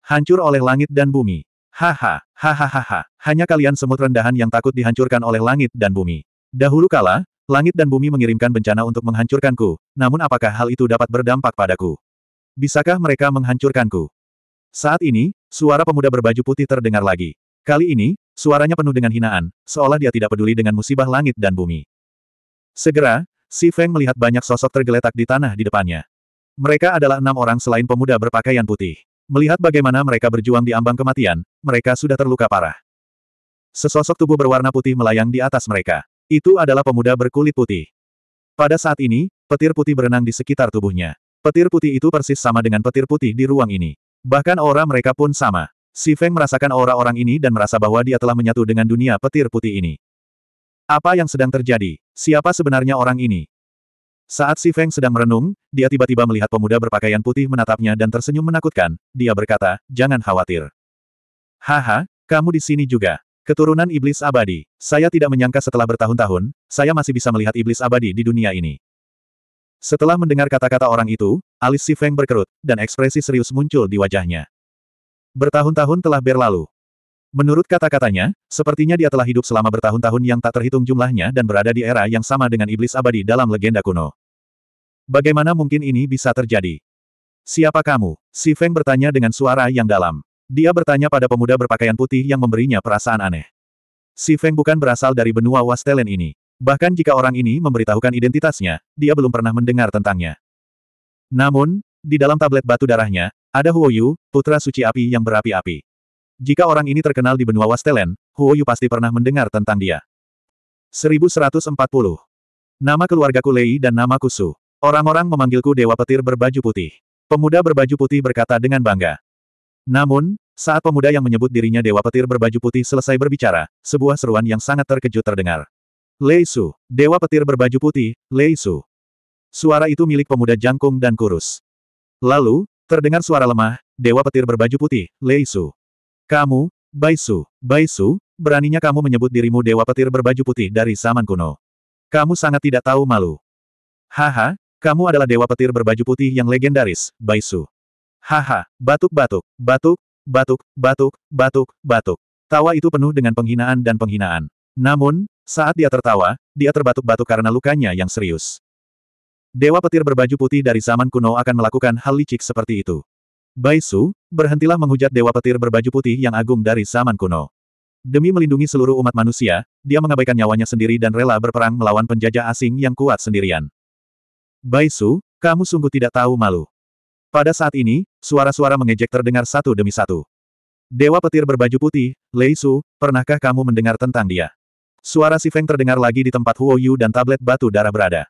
Hancur oleh langit dan bumi. Haha, hahaha, hanya kalian semut rendahan yang takut dihancurkan oleh langit dan bumi. Dahulu kala, langit dan bumi mengirimkan bencana untuk menghancurkanku, namun apakah hal itu dapat berdampak padaku? Bisakah mereka menghancurkanku? Saat ini, suara pemuda berbaju putih terdengar lagi. Kali ini, suaranya penuh dengan hinaan, seolah dia tidak peduli dengan musibah langit dan bumi. Segera, Si Feng melihat banyak sosok tergeletak di tanah di depannya. Mereka adalah enam orang selain pemuda berpakaian putih. Melihat bagaimana mereka berjuang di ambang kematian, mereka sudah terluka parah. Sesosok tubuh berwarna putih melayang di atas mereka. Itu adalah pemuda berkulit putih. Pada saat ini, petir putih berenang di sekitar tubuhnya. Petir putih itu persis sama dengan petir putih di ruang ini. Bahkan aura mereka pun sama. Si Feng merasakan aura orang ini dan merasa bahwa dia telah menyatu dengan dunia petir putih ini. Apa yang sedang terjadi? Siapa sebenarnya orang ini? Saat Si Feng sedang merenung, dia tiba-tiba melihat pemuda berpakaian putih menatapnya dan tersenyum menakutkan. Dia berkata, jangan khawatir. Haha, kamu di sini juga. Keturunan iblis abadi. Saya tidak menyangka setelah bertahun-tahun, saya masih bisa melihat iblis abadi di dunia ini. Setelah mendengar kata-kata orang itu, alis si Feng berkerut, dan ekspresi serius muncul di wajahnya. Bertahun-tahun telah berlalu. Menurut kata-katanya, sepertinya dia telah hidup selama bertahun-tahun yang tak terhitung jumlahnya dan berada di era yang sama dengan iblis abadi dalam legenda kuno. Bagaimana mungkin ini bisa terjadi? Siapa kamu? Si Feng bertanya dengan suara yang dalam. Dia bertanya pada pemuda berpakaian putih yang memberinya perasaan aneh. Si Feng bukan berasal dari benua Wastelen ini. Bahkan jika orang ini memberitahukan identitasnya, dia belum pernah mendengar tentangnya. Namun, di dalam tablet batu darahnya, ada Huoyu, putra suci api yang berapi-api. Jika orang ini terkenal di benua Wastelen, Huoyu pasti pernah mendengar tentang dia. 1140. Nama keluargaku Lei dan nama Kusu. Orang-orang memanggilku Dewa Petir berbaju putih. Pemuda berbaju putih berkata dengan bangga. Namun, saat pemuda yang menyebut dirinya Dewa Petir berbaju putih selesai berbicara, sebuah seruan yang sangat terkejut terdengar. Lei Su, dewa petir berbaju putih, Lei Su. Suara itu milik pemuda jangkung dan kurus. Lalu, terdengar suara lemah, dewa petir berbaju putih, Lei Su. Kamu, Bai Su, Bai Su, beraninya kamu menyebut dirimu dewa petir berbaju putih dari zaman kuno. Kamu sangat tidak tahu malu. Haha, kamu adalah dewa petir berbaju putih yang legendaris, Bai Su. Haha, batuk-batuk, batuk, batuk, batuk, batuk, batuk. Tawa itu penuh dengan penghinaan dan penghinaan. Namun, saat dia tertawa, dia terbatuk-batuk karena lukanya yang serius. Dewa petir berbaju putih dari zaman kuno akan melakukan hal licik seperti itu. Bai Su, berhentilah menghujat dewa petir berbaju putih yang agung dari zaman kuno. Demi melindungi seluruh umat manusia, dia mengabaikan nyawanya sendiri dan rela berperang melawan penjajah asing yang kuat sendirian. Bai Su, kamu sungguh tidak tahu malu. Pada saat ini, suara-suara mengejek terdengar satu demi satu. Dewa petir berbaju putih, Lei Su, pernahkah kamu mendengar tentang dia? Suara si Feng terdengar lagi di tempat Huo Yu dan tablet batu darah berada.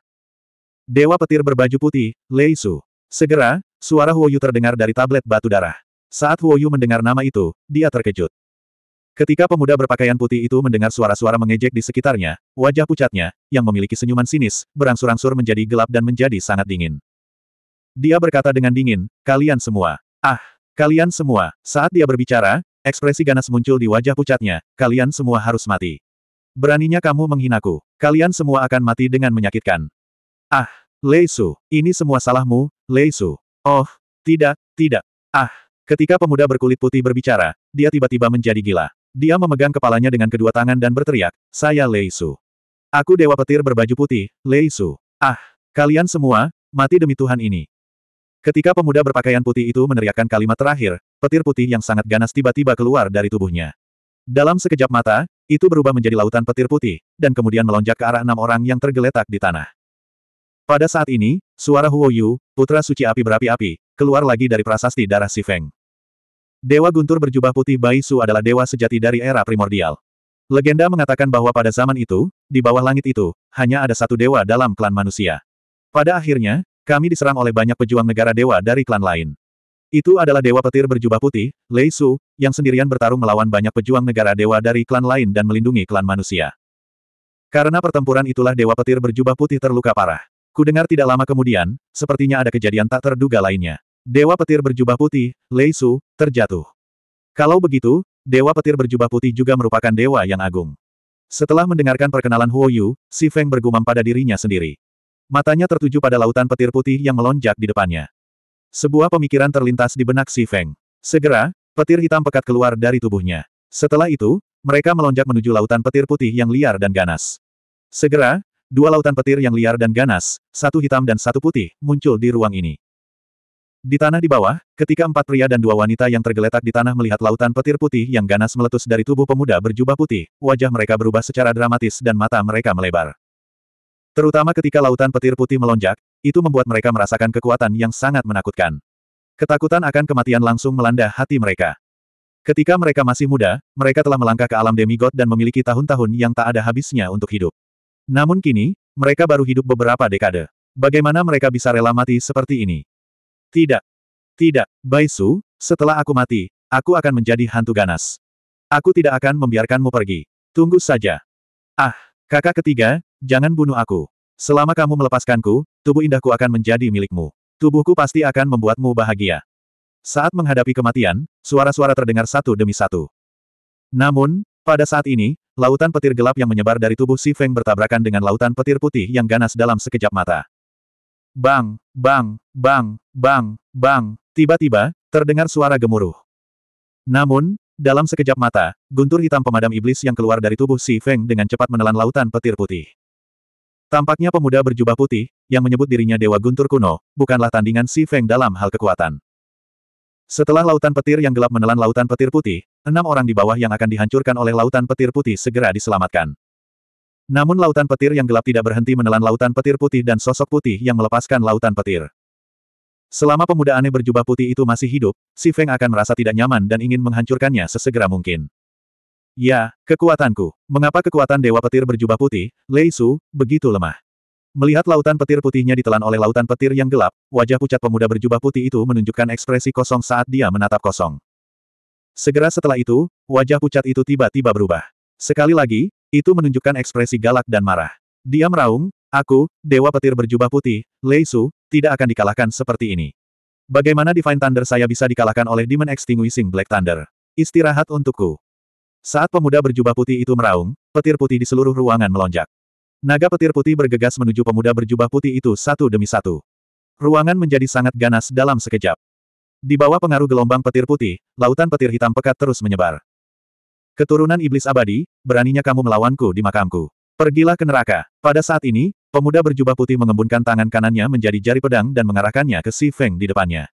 Dewa petir berbaju putih, Lei Su. Segera, suara Huo Yu terdengar dari tablet batu darah. Saat Huo Yu mendengar nama itu, dia terkejut. Ketika pemuda berpakaian putih itu mendengar suara-suara mengejek di sekitarnya, wajah pucatnya, yang memiliki senyuman sinis, berangsur-angsur menjadi gelap dan menjadi sangat dingin. Dia berkata dengan dingin, kalian semua. Ah, kalian semua. Saat dia berbicara, ekspresi ganas muncul di wajah pucatnya, kalian semua harus mati. Beraninya kamu menghinaku. Kalian semua akan mati dengan menyakitkan. Ah, Leisu, ini semua salahmu, Leisu. Oh, tidak, tidak. Ah, ketika pemuda berkulit putih berbicara, dia tiba-tiba menjadi gila. Dia memegang kepalanya dengan kedua tangan dan berteriak, saya Leisu. Aku dewa petir berbaju putih, Leisu. Ah, kalian semua, mati demi Tuhan ini. Ketika pemuda berpakaian putih itu meneriakkan kalimat terakhir, petir putih yang sangat ganas tiba-tiba keluar dari tubuhnya. Dalam sekejap mata, itu berubah menjadi lautan petir putih, dan kemudian melonjak ke arah enam orang yang tergeletak di tanah. Pada saat ini, suara Huo Yu, putra suci api berapi-api, keluar lagi dari prasasti darah Si Feng. Dewa Guntur berjubah putih Bai Su adalah dewa sejati dari era primordial. Legenda mengatakan bahwa pada zaman itu, di bawah langit itu, hanya ada satu dewa dalam klan manusia. Pada akhirnya, kami diserang oleh banyak pejuang negara dewa dari klan lain. Itu adalah dewa petir berjubah putih, Lei Su, yang sendirian bertarung melawan banyak pejuang negara dewa dari klan lain dan melindungi klan manusia. Karena pertempuran itulah dewa petir berjubah putih terluka parah. Kudengar tidak lama kemudian, sepertinya ada kejadian tak terduga lainnya. Dewa petir berjubah putih, Lei Su, terjatuh. Kalau begitu, dewa petir berjubah putih juga merupakan dewa yang agung. Setelah mendengarkan perkenalan Huo Yu, Si Feng bergumam pada dirinya sendiri. Matanya tertuju pada lautan petir putih yang melonjak di depannya. Sebuah pemikiran terlintas di benak Si Feng. Segera, petir hitam pekat keluar dari tubuhnya. Setelah itu, mereka melonjak menuju lautan petir putih yang liar dan ganas. Segera, dua lautan petir yang liar dan ganas, satu hitam dan satu putih, muncul di ruang ini. Di tanah di bawah, ketika empat pria dan dua wanita yang tergeletak di tanah melihat lautan petir putih yang ganas meletus dari tubuh pemuda berjubah putih, wajah mereka berubah secara dramatis dan mata mereka melebar. Terutama ketika lautan petir putih melonjak, itu membuat mereka merasakan kekuatan yang sangat menakutkan. Ketakutan akan kematian langsung melanda hati mereka. Ketika mereka masih muda, mereka telah melangkah ke alam demigod dan memiliki tahun-tahun yang tak ada habisnya untuk hidup. Namun kini, mereka baru hidup beberapa dekade. Bagaimana mereka bisa rela mati seperti ini? Tidak. Tidak, Baisu, setelah aku mati, aku akan menjadi hantu ganas. Aku tidak akan membiarkanmu pergi. Tunggu saja. Ah, kakak ketiga, jangan bunuh aku. Selama kamu melepaskanku, tubuh indahku akan menjadi milikmu. Tubuhku pasti akan membuatmu bahagia. Saat menghadapi kematian, suara-suara terdengar satu demi satu. Namun, pada saat ini, lautan petir gelap yang menyebar dari tubuh Si Feng bertabrakan dengan lautan petir putih yang ganas dalam sekejap mata. Bang, bang, bang, bang, bang, tiba-tiba, terdengar suara gemuruh. Namun, dalam sekejap mata, guntur hitam pemadam iblis yang keluar dari tubuh Si Feng dengan cepat menelan lautan petir putih. Tampaknya pemuda berjubah putih, yang menyebut dirinya Dewa Guntur kuno, bukanlah tandingan Si Feng dalam hal kekuatan. Setelah lautan petir yang gelap menelan lautan petir putih, enam orang di bawah yang akan dihancurkan oleh lautan petir putih segera diselamatkan. Namun lautan petir yang gelap tidak berhenti menelan lautan petir putih dan sosok putih yang melepaskan lautan petir. Selama pemuda aneh berjubah putih itu masih hidup, Si Feng akan merasa tidak nyaman dan ingin menghancurkannya sesegera mungkin. Ya, kekuatanku. Mengapa kekuatan Dewa Petir berjubah putih, Lei Su, begitu lemah? Melihat lautan petir putihnya ditelan oleh lautan petir yang gelap, wajah pucat pemuda berjubah putih itu menunjukkan ekspresi kosong saat dia menatap kosong. Segera setelah itu, wajah pucat itu tiba-tiba berubah. Sekali lagi, itu menunjukkan ekspresi galak dan marah. Dia meraung, Aku, Dewa Petir berjubah putih, Lei Su, tidak akan dikalahkan seperti ini. Bagaimana Divine Thunder saya bisa dikalahkan oleh Demon Extinguishing Black Thunder? Istirahat untukku. Saat pemuda berjubah putih itu meraung, petir putih di seluruh ruangan melonjak. Naga petir putih bergegas menuju pemuda berjubah putih itu satu demi satu. Ruangan menjadi sangat ganas dalam sekejap. Di bawah pengaruh gelombang petir putih, lautan petir hitam pekat terus menyebar. Keturunan iblis abadi, beraninya kamu melawanku di makamku. Pergilah ke neraka. Pada saat ini, pemuda berjubah putih mengembunkan tangan kanannya menjadi jari pedang dan mengarahkannya ke Si Feng di depannya.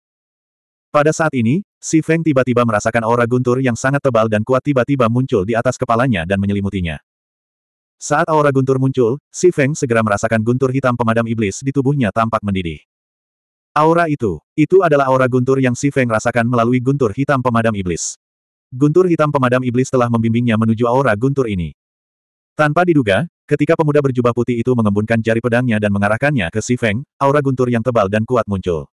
Pada saat ini, Si Feng tiba-tiba merasakan aura guntur yang sangat tebal dan kuat tiba-tiba muncul di atas kepalanya dan menyelimutinya. Saat aura guntur muncul, Si Feng segera merasakan guntur hitam pemadam iblis di tubuhnya tampak mendidih. Aura itu, itu adalah aura guntur yang Si Feng rasakan melalui guntur hitam pemadam iblis. Guntur hitam pemadam iblis telah membimbingnya menuju aura guntur ini. Tanpa diduga, ketika pemuda berjubah putih itu mengembunkan jari pedangnya dan mengarahkannya ke Si Feng, aura guntur yang tebal dan kuat muncul.